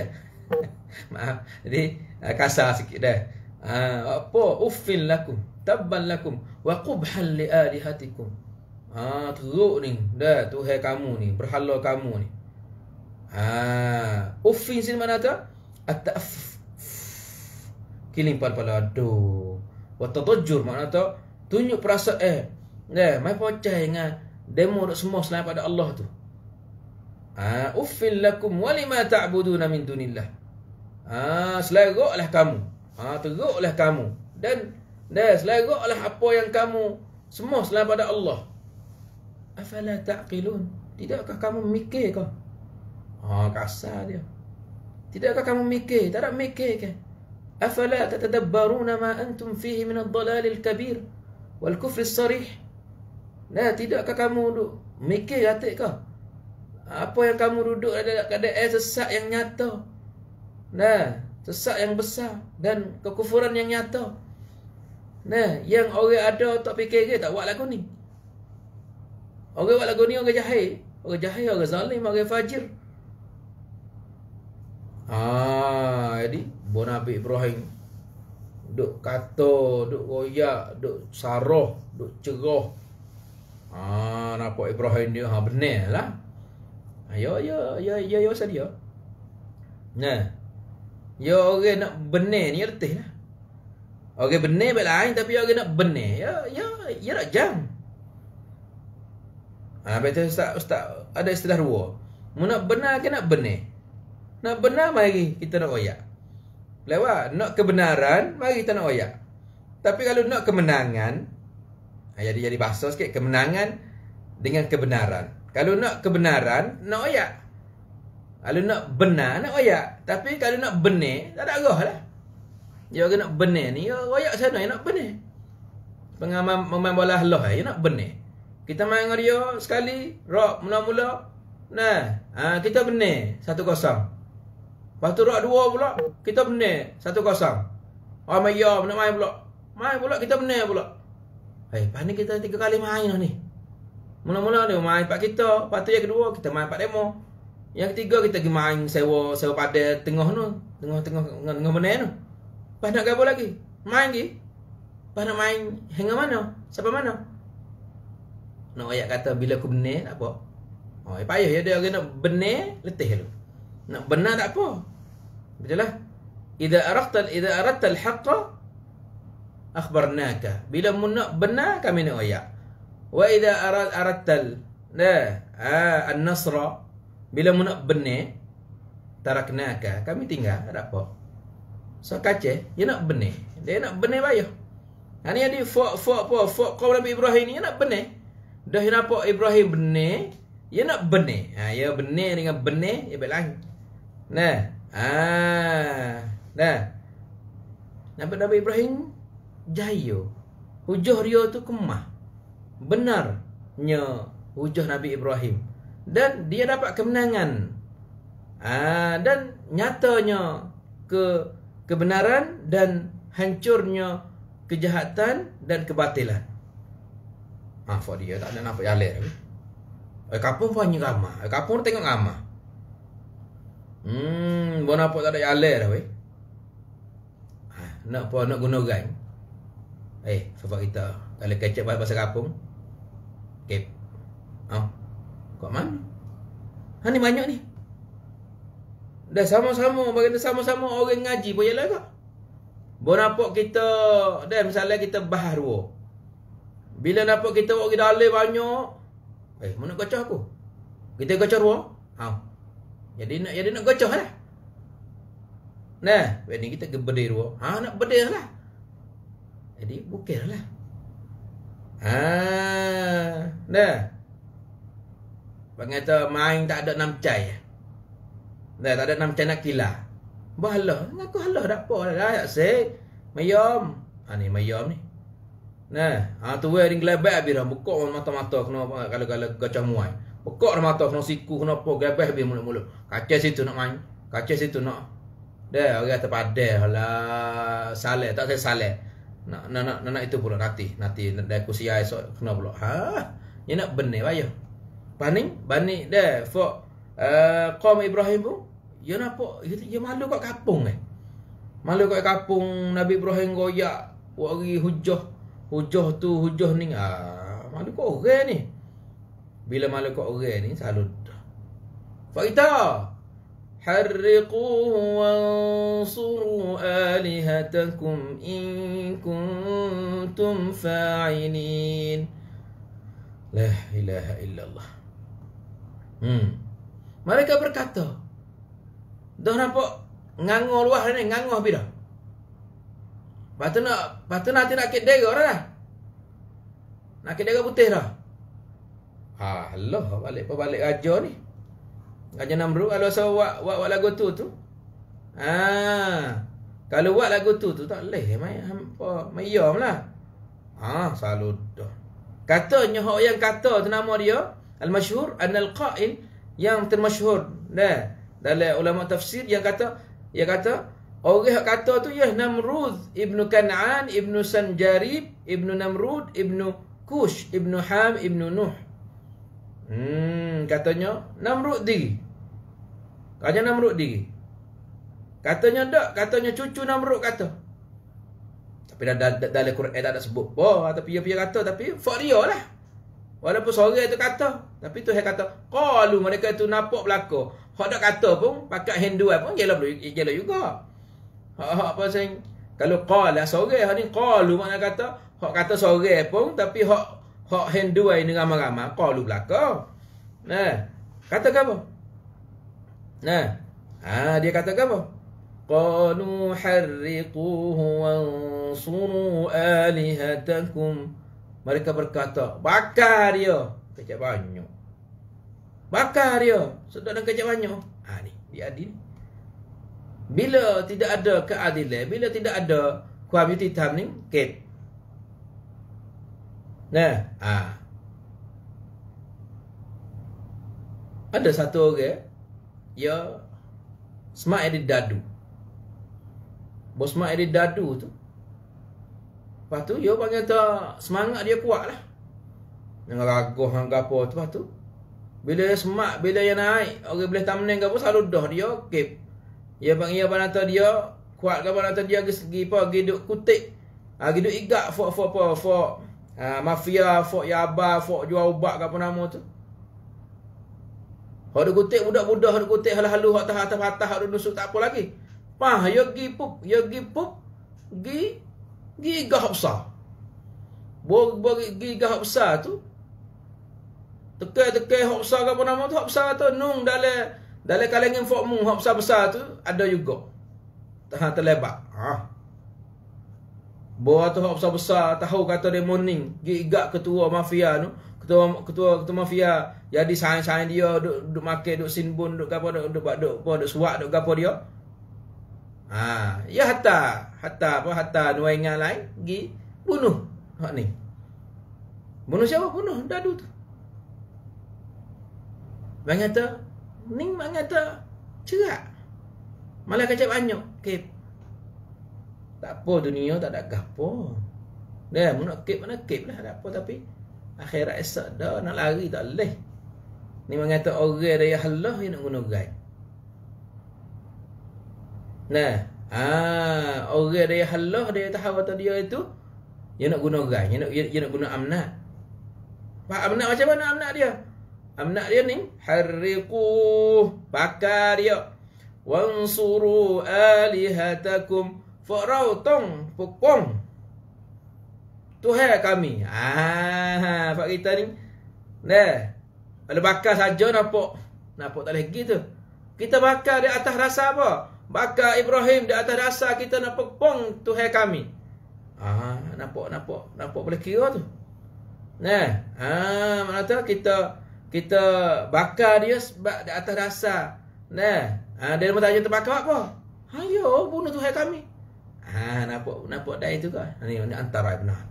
Maaf. Jadi ah, kasar sikit dah. Ah apa uffil lakum tabban lakum wa qubhan li alihatikum. Ha, teruk ni. Dah, Tuhan kamu ni. Berhala kamu ni. Ha, uffin sini mana tu? Ataf. Kiling pal pala Aduh. Wata tojur mana tu? Tunjuk perasaan. Eh. Dah, eh, mai pocah dengan demo dok semua selain pada Allah tu. Ha, uffin lakum walima ta'buduna min dunillah. Ha, selagoklah kamu. Ha, teruklah kamu. Dan, dah, selagoklah apa yang kamu semua selain pada Allah afala taqilun tidakkah kamu mikir kau ha kasar dia tidakkah kamu mikir tak ada mikir ke afala tatadabbaruna ma antum fihi min ad-dhalal al-kabir wal-kufr as-sarih nah tidakkah kamu duduk mikir atik kau apa yang kamu duduk adalah keadaan eh, sesak yang nyata nah sesak yang besar dan kekufuran yang nyata nah yang orang ada tak fikir ke tak buat lagu ni Orang buat lagu ni orang jahil Orang jahil, orang zalim, orang fajir Ah, jadi Bu Nabi Ibrahim Duk kata, duk royak, duk saroh, duk ceroh Ah, nampak Ibrahim dia, ha benar lah Ya, ya, ya, ya, ya, ya, ya Nah Ya orang nak benar ni, ertih lah Orang benar baik lain, tapi orang nak benar Ya, ya, ya nak jam Ha, betul ustaz, ustaz ada istilah ruwa. Mu nak benar ke nak benih? Nak benar mari kita nak oyak. Lewat, nak kebenaran mari kita nak oyak. Tapi kalau nak kemenangan, ha, jadi jadi bahasa sikit kemenangan dengan kebenaran. Kalau nak kebenaran, nak oyak. Kalau nak benar, nak oyak. Tapi kalau nak benih, tak ada roh lah. Dia orang nak benih ni, dia ya, royak sana, ya, nak benih. pengamam memain bola lah, dia ya, nak benih. Kita main dengan dia sekali Rock mula-mula Nah, ha, kita benar satu kosong Lepas tu rock dua pula Kita benar satu kosong Orang main ya, benar main pula Main pula, kita benar pula Eh, hey, lepas ni kita tiga kali main lah ni Mula-mula ni main pak kita Lepas tu yang kedua, kita main pak demo Yang ketiga, kita pergi main sewa Sewa pada tengah tu Tengah-tengah dengan tengah, benar tu Lepas nak gabung lagi, main lagi Lepas nak main hingga mana Sampai mana nak ayat kata bila aku benih tak apa. Oh, eh, payah ya dia orang nak benih letih tu. Nak benar tak apa. Betul lah. Idza aradta idza aradta al-haqqa akhbarnaka. Bila mu nak benar kami nak ayat. Wa idza arad aradta nah, ah, an-nasra bila mu nak benih taraknaka. Kami tinggal tak apa. So kaceh, dia nak benih. Dia nak benih payah. Ini ha, ada fok-fok apa? Fok kau Nabi Ibrahim ni, nak benih. Dah nampak Ibrahim benih Ya nak benih ha, Ya benih dengan benih Ya baik lain Nah ah, Nah Nampak Nabi Ibrahim Jaya Hujuh dia tu kemah Benarnya Hujuh Nabi Ibrahim Dan dia dapat kemenangan ha, Dan nyatanya ke Kebenaran dan hancurnya Kejahatan dan kebatilan Ha, dia. Tak ada nampak jalan tu. Eh, kapung pun hanya ramah. Eh, kapung pun tengok ramah. Hmm, buat nampak tak ada jalan dah, weh. Ah, nak pun nak guna orang. Eh, sebab kita kalau boleh kecep pasal kapung. Okay. Ha? Oh. Kau mana? Ha, ni banyak ni. Dah sama-sama, bagaimana sama-sama orang ngaji pun jalan kak. Buat nampak kita, dan misalnya kita baharu. Bila napa kita buat kita alih banyak. Eh, mana kacau aku? Kita kacau ruang. Ha. Jadi nak jadi nak kacau lah. Nah, ini kita gebedi ruang. Ha, nak bedih lah. Jadi bukir lah. Ha. Nah. Pengata main tak ada enam cai. Nah, tak ada enam cai nak kilah. Bahalah, ngaku halah dak apa lah, ayak sik. Mayom. Ha ni mayom ni. Nah, ha tu wei ring gelabak habis dah bekok mata-mata kena kala-kala gacang muai. Bekok dah mata kena siku kena apa gelabak habis mulut-mulut. Kaca situ nak main. kacau situ nak. Dah orang kata padah halah sale, tak saya sale. Nak nak nak nak, itu pula nanti. Nanti dah aku siai esok kena pula. Ha. Ya nak benar bayo. Paning bani dah for eh uh, kaum Ibrahim pun ya napa ya, ya malu kat kampung eh. Malu kat kampung Nabi Ibrahim goyak wari hujah hujah tu hujah ni ah malu kau orang ni bila malu kau orang ni selalu fakta harriquh wansuru alihatakum in kuntum fa'inin la ilaha illallah hmm mereka berkata dah nampak nganggur luah ni nganggur bila Lepas tu nak Lepas tu nanti nak kek dera dah Nak kek dera putih dah Ah, Allah balik pun balik raja ni. Raja Namrud kalau saya buat, buat, buat lagu tu tu. Ha. Ah, kalau buat lagu tu tu tak leh mai hampa, mai lah. Ha, ah, selalu dah. Katanya hok yang kata tu nama dia al-masyhur annal qail yang termasyhur dah dalam ulama tafsir yang kata yang kata Orang yang kata tu ya Namrud ibnu Kan'an ibnu Sanjarib ibnu Namrud ibnu Kush ibnu Ham ibnu Nuh. Hmm katanya Namrud di. Katanya Namrud di. Katanya tak, katanya cucu Namrud kata. Tapi dah dalam Quran dah ada sebut. Oh, atau pia-pia kata tapi fakria lah. Walaupun sore itu kata, tapi tu dia kata, Kalu mereka itu napok belaka. Hak dak kata pun pakai handuan pun gelap juga. Hak apa saya kalau qala ah, seorang hak ni qalu makna kata hak kata seorang pun tapi hak hak handu ai dengan ramai-ramai qalu belaka. Nah. Kata apa? Nah. Ha dia kata apa? Qalu harriquhu wansuru alihatakum. Mereka berkata, bakar dia. Kejap banyak. Bakar dia. Sedang kejap banyak. Ha ni, dia adil. Bila tidak ada keadilan, bila tidak ada kuamiti tam ni, ket. Nah, ah. Ada satu orang ya smart edit dadu. Bos smart edit dadu tu. Lepas tu, dia panggil tak semangat dia kuat lah. Dengan ragu, hang apa tu. Lepas tu, bila dia smart, bila dia naik, orang boleh tamning ke apa, selalu dah dia kip. Okay. Ya ya ya. Ia panggil ah, apa nata dia kuat apa ah, nata dia ke segi apa gi duk kutik. Ha gi duk igak fo fo apa fo ha, mafia fo yaba fo jual ubat ke apa nama tu. Hak duk kutik budak-budak hak duk kutik hal halu hak tah atas patah hak duk nusuk tak apa lagi. Pah yo gi pup yo gi pup gi gi igak besar. Bog bog gi igak besar tu. Tekai-tekai hak besar ke apa nama tu hak besar tu nung dalam dalam kalangan fokmu Hak besar-besar tu Ada juga Tahan terlebak ha. ha. Bawa tu hak besar-besar Tahu kata dia morning Gigak ketua mafia tu ketua, ketua ketua mafia Jadi ya sayang-sayang dia Duk, duk makan Duk sinbun Duk apa Duk, duk, duk, duk, duk suak Duk apa dia ha. Ya hatta Hatta apa Hatta dua ingat lain Gi Bunuh Hak ni Bunuh siapa? Bunuh dadu tu Bang kata Ni mak kata lah. cerak. Malah kacau banyak. Okay. Tak apa dunia tak ada gapo. Dah, yeah, nak kip mana kip lah. ada apa tapi akhirat esok dah nak lari tak leh. Ni mak kata orang dari Allah yang nak guna gaib. Nah, ah orang dari Allah dia tahu dia itu yang nak guna gaib, yang nak yang nak guna amanah. Pak amanah macam mana amanah dia? anak dia ni harriquh bakar dia wansuru alihatakum farautung pukung Tuhan kami ah fak kita ni dah ada bakar saja nampak nampak tak lagi tu kita bakar di atas rasa apa bakar Ibrahim di atas rasa kita nak pong Tuhan kami ah nampak nampak nampak boleh kira tu Nah, ah, mana tahu kita kita bakar dia sebab di atas dasar. Nah, ha, dia nak tanya terbakar apa? Hayo bunuh Tuhan kami. Ha nampak nampak dai tu ke? Kan? Ha, ni, ni antara benar.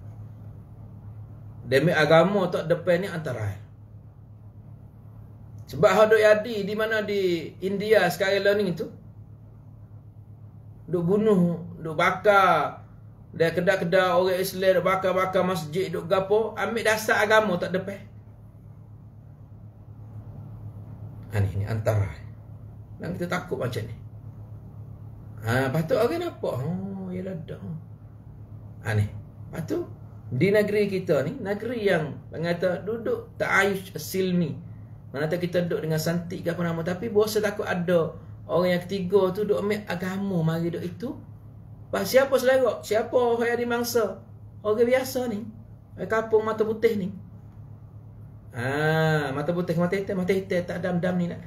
Demi agama tak depan ni antara. Sebab hak duk yadi di mana di India sekarang learning tu. Duk bunuh, duk bakar dia kedak-kedak orang Islam bakar-bakar masjid duk gapo ambil dasar agama tak depan. Ha, ni, antara. Dan kita takut macam ni. Ha, lepas tu orang nampak. Oh, ya dah. Ha, ni. Lepas tu, di negeri kita ni, negeri yang mengata duduk tak ta'ayush silmi. mengata kita duduk dengan santik ke apa nama. Tapi bosan takut ada orang yang ketiga tu duduk ambil agama mari duduk itu. Lepas siapa selera? Siapa orang yang dimangsa? Orang biasa ni. Kapung mata putih ni. Ah, mata putih mata hitam? Mata hitam tak dam-dam ni nak.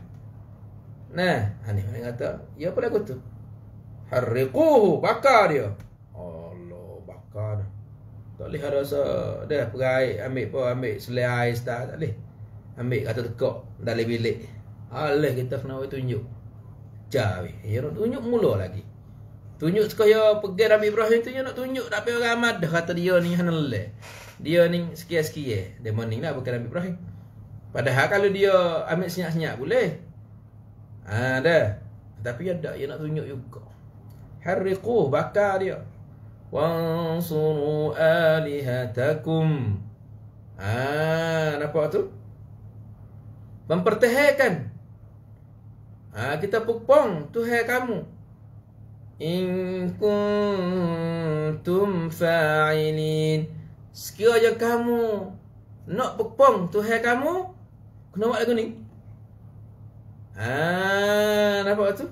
Nah, Hanif Malik kata, ya apa aku tu? Harriquhu, bakar dia. Allah, bakar dah. Tak boleh rasa, eh, dah perai, ambil apa, ambil selai air, tak boleh. Ambil kata tekak, dalam bilik. Allah kita kena tunjuk. Jawi, ya nak tunjuk mula lagi. Tunjuk sekaya pergi Nabi Ibrahim tu, ya nak tunjuk, tapi orang amat dah kata dia ni, hanalai dia ni sekian-sekian eh. Dia morning lah bukan Nabi Ibrahim. Padahal kalau dia ambil senyap-senyap boleh. Ha, dah. Tapi ada yang nak tunjuk juga. Harriquh bakar dia. Wansuru alihatakum. Ha, nampak tu? Mempertahankan. Ha, kita pukpong tu tuhan kamu. In kuntum fa'ilin. Sekiranya kamu nak perform Tuhan kamu, kena buat lagu ni. Ha, nampak tu?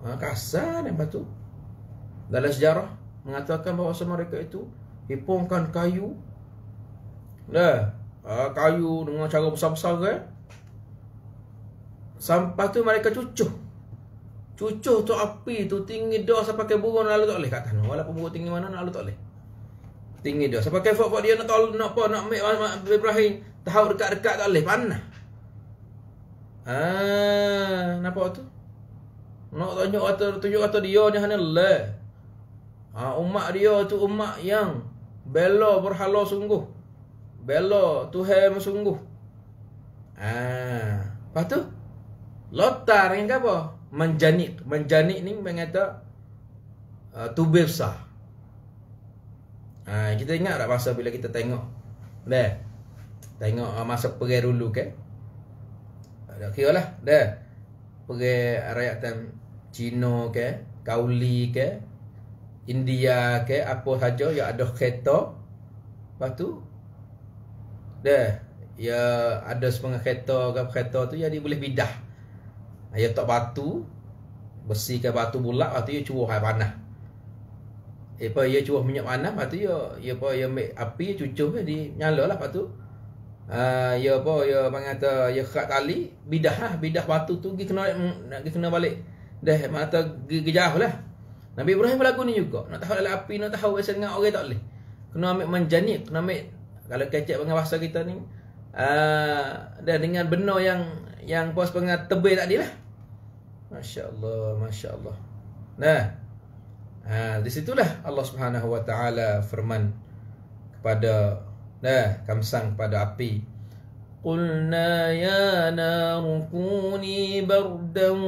Ha, kasar nampak tu? Dalam sejarah mengatakan bahawa semua mereka itu hipungkan kayu. Dah, ha, kayu dengan cara besar-besar ke? Eh? Sampai tu mereka cucuh Cucuh tu api tu tinggi dah sampai ke burung lalu tak boleh kat tanah Walaupun burung tinggi mana nak lalu tak boleh tinggi dia. Siapa kefok dia nak tol nak apa nak ambil mak Ibrahim tahu dekat-dekat tak boleh panah. Ah, nampak tu? Nak tunjuk atau tunjuk atau dia ni hanya le. Ha, umat dia tu umat yang bela berhala sungguh. Bela Tuhan sungguh. Ah, apa tu? Lotar ni apa? Menjanik, menjanik ni mengata uh, ah, tubuh besar. Ha, kita ingat tak masa bila kita tengok Dah Tengok ah, masa perai dulu kan ada kira lah Dah Perai rakyat dan Cina ke Kauli ke India ke Apa saja yang ada kereta Lepas tu Dah Ya ada sepengah kereta ke kereta tu Jadi ya boleh bidah ayat tak batu Besi ke batu bulat Lepas tu ya cuba air ya, panah Eh, apa ia curuh minyak panas patu ia ia apa ia ambil api cucuh dia dinyalalah patu ah ia apa ia mengata ia kat tali bidah lah, bidah batu tu pergi kena nak pergi kena balik dah mata gejah lah Nabi Ibrahim berlaku ni juga nak tahu dalam api nak tahu biasa dengan orang tak boleh kena ambil menjanik kena ambil kalau kecek dengan bahasa kita ni ah dah dengan benar yang yang pos pengat tebel tadi lah Masya-Allah masya-Allah nah Ha, di situlah Allah Subhanahu Wa Taala firman kepada nah eh, kamsang pada api. Qulna ya naru kuni bardan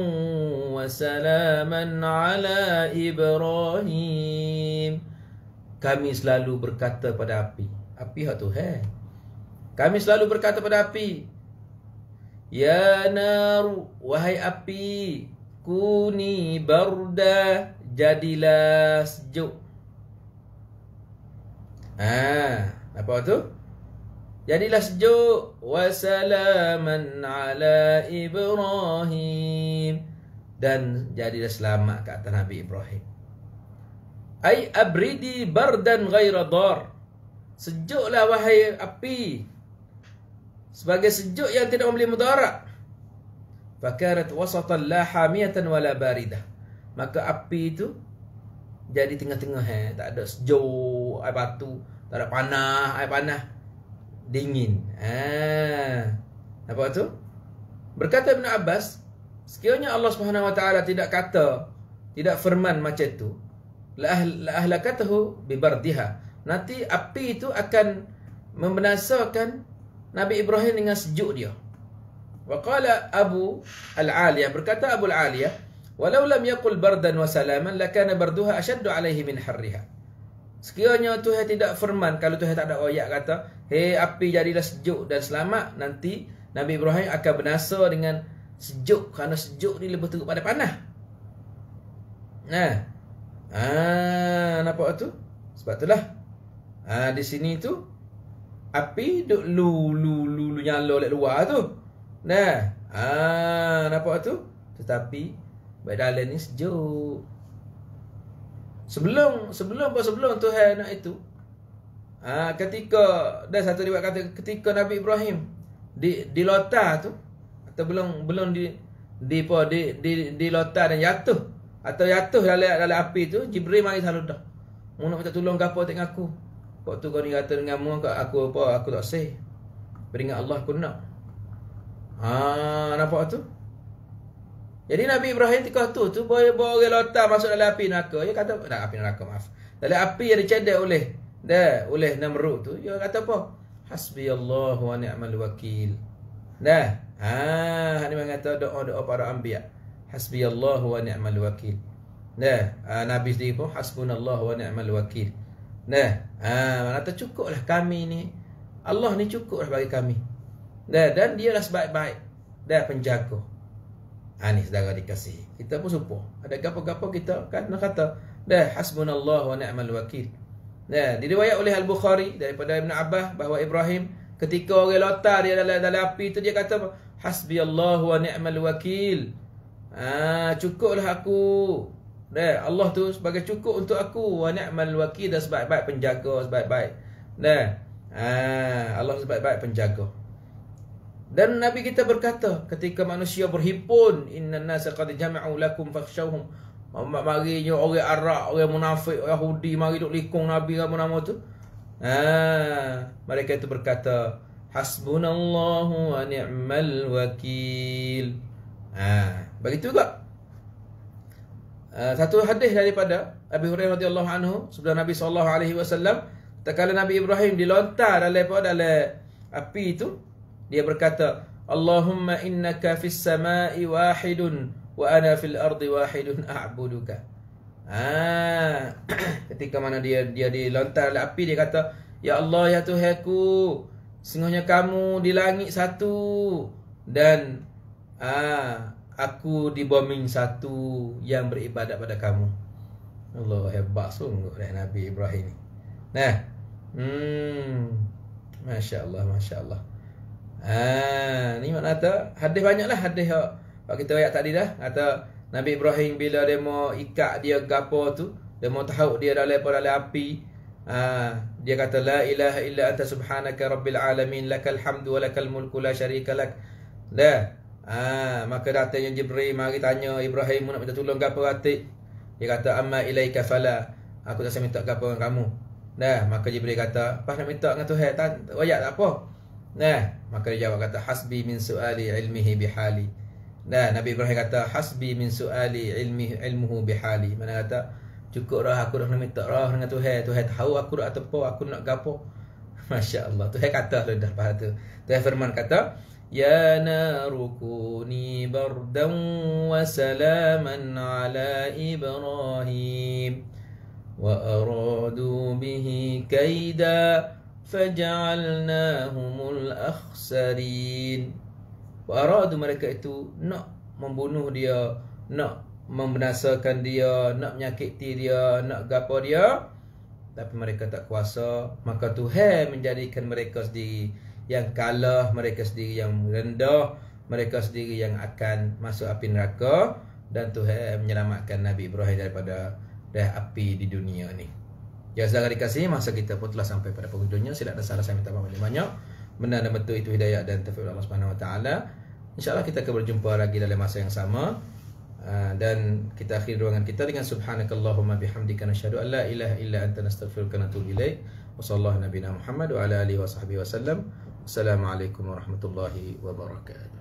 wa salaman ala Ibrahim. Kami selalu berkata pada api. Api hak tu hai. Kami selalu berkata pada api. Ya naru wahai api kuni bardan jadilah sejuk. Ha, apa tu? Jadilah sejuk wa ala Ibrahim dan jadilah selamat kata Nabi Ibrahim. Ai abridi bardan ghaira dar. Sejuklah wahai api. Sebagai sejuk yang tidak memberi mudarat. Fakarat wasatan la hamiyatan wala baridah maka api itu jadi tengah-tengah eh tak ada sejuk air batu tak ada panah air panah dingin eh apa tu berkata Ibn Abbas sekiranya Allah Subhanahu wa taala tidak kata tidak firman macam itu la katahu bi diha. nanti api itu akan membinasakan Nabi Ibrahim dengan sejuk dia. Wa qala Abu Al-Aliyah berkata Abu Al-Aliyah Walau lam yakul bardan wa salaman lakana barduha ashaddu alaihi min harriha. Sekiranya Tuhan tidak firman kalau Tuhan tak ada oyak kata, "Hei api jadilah sejuk dan selamat," nanti Nabi Ibrahim akan binasa dengan sejuk kerana sejuk ni lebih teruk pada panah. Nah. Ha, ah, nampak tu? Sebab itulah. Ha, ah, di sini tu api duk lu lu lu, lu nyala lek luar tu. Nah. Ha, ah, nampak tu? Tetapi Badalan ni sejuk. Sebelum sebelum apa sebelum Tuhan nak itu. Ha, ketika dah satu riwayat kata ketika Nabi Ibrahim di di lota tu atau belum belum di di apa di di, di lota dan jatuh atau jatuh dalam dalam api tu Jibril mari salut dah. Mun nak tolong gapo tengok aku. Kau tu kau ni kata dengan mu aku apa aku tak sahih. Beringat Allah aku nak. ah nampak tu? Jadi Nabi Ibrahim tika tu tu boleh bawa orang lotar masuk dalam api neraka. Dia kata nah, api neraka maaf. Dalam api yang dicedek oleh dia oleh Namrud tu dia kata apa? Hasbi Allah wa ni'mal wakil. Nah, Ha, ah, ni mengata doa-doa para anbiya. Hasbi Allah wa ni'mal wakil. Nah, ah, ha, Nabi sendiri pun hasbunallahu wa ni'mal wakil. Nah, ah, ha, mana tak cukuplah kami ni. Allah ni cukuplah bagi kami. Nah, dan dia lah sebaik-baik. dah penjaga. Anis ha, ni saudara dikasih Kita pun serupa. Ada gapo-gapo kita kan nak kata, dah hasbunallah wa ni'mal wakil. Nah, diriwayat oleh Al-Bukhari daripada Ibn Abbas bahawa Ibrahim ketika orang lotar dia dalam, dalam api tu dia kata hasbiyallahu wa ni'mal wakil. Ha cukuplah aku. Nah, Allah tu sebagai cukup untuk aku wa ni'mal wakil dan sebaik-baik penjaga sebaik-baik. Nah. ah ha, Allah sebaik-baik penjaga. Dan Nabi kita berkata ketika manusia berhimpun inna nasa qad jama'u lakum fakhshawhum. Mari nyo orang Arab, orang munafik, Yahudi mari duk likung Nabi apa nama tu? Ha, mereka itu berkata hasbunallahu wa ni'mal wakil. Ha, begitu juga. Ha, satu hadis daripada Abi Hurairah radhiyallahu anhu sebelum Nabi sallallahu alaihi wasallam tatkala Nabi Ibrahim dilontar dalam apa dalam api itu dia berkata, Allahumma innaka fis samai wahidun wa ana fil ardi wahidun a'buduka. Ah, ketika mana dia dia dilontar oleh api dia kata, Ya Allah ya Tuhanku, sungguhnya kamu di langit satu dan ah aku di bumi satu yang beribadat pada kamu. Allah hebat sungguh dari Nabi Ibrahim ini. Nah. Hmm. Masya-Allah, masya-Allah. masya allah masya allah Ha, ni makna kata hadis banyaklah hadis yang bak kita ayat tadi dah kata Nabi Ibrahim bila dia mau ikat dia gapo tu, dia mau tahu dia dalam apa dalam api. Ha, dia kata la ilaha illa anta subhanaka rabbil alamin lakal hamdu wa lakal mulku la syarika lak. Dah. Ha, maka datanya Jibril mari tanya Ibrahim nak minta tolong gapo ratik. Dia kata amma ilaika fala. Aku tak saya minta gapo dengan kamu. Dah, maka Jibril kata, "Pas nak minta dengan Tuhan, tak ayat tak apa." Nah, maka dia jawab kata hasbi min suali ilmihi bihali. Nah, Nabi Ibrahim kata hasbi min suali ilmi ilmuhu bihali. Mana kata cukup dah aku dah minta dah dengan Tuhan. Tuhan tahu aku nak apa, aku nak gapo. Masya-Allah. Tuhan kata lah dah pada tu. Tuhan firman kata Ya narukuni bardan wa salaman ala Ibrahim wa aradu bihi kaida Faja'alnahumul akhsarin Wara'adu mereka itu nak membunuh dia Nak membenasakan dia Nak menyakiti dia Nak gapa dia Tapi mereka tak kuasa Maka Tuhan menjadikan mereka sendiri Yang kalah Mereka sendiri yang rendah Mereka sendiri yang akan masuk api neraka Dan Tuhan menyelamatkan Nabi Ibrahim daripada dah api di dunia ni Ya sedangkan dikasih masa kita pun telah sampai pada penghujungnya Silap dan salah saya minta maaf banyak-banyak Benda dan betul itu hidayah dan taufik Allah Subhanahu Wa Taala. InsyaAllah kita akan berjumpa lagi dalam masa yang sama ah, Dan kita akhiri ruangan kita dengan Subhanakallahumma bihamdika nasyadu an la ilaha illa anta nastaghfiruka natub ilaih Wa sallallahu nabina Muhammad wa ala alihi wa sahbihi wa Assalamualaikum warahmatullahi wabarakatuh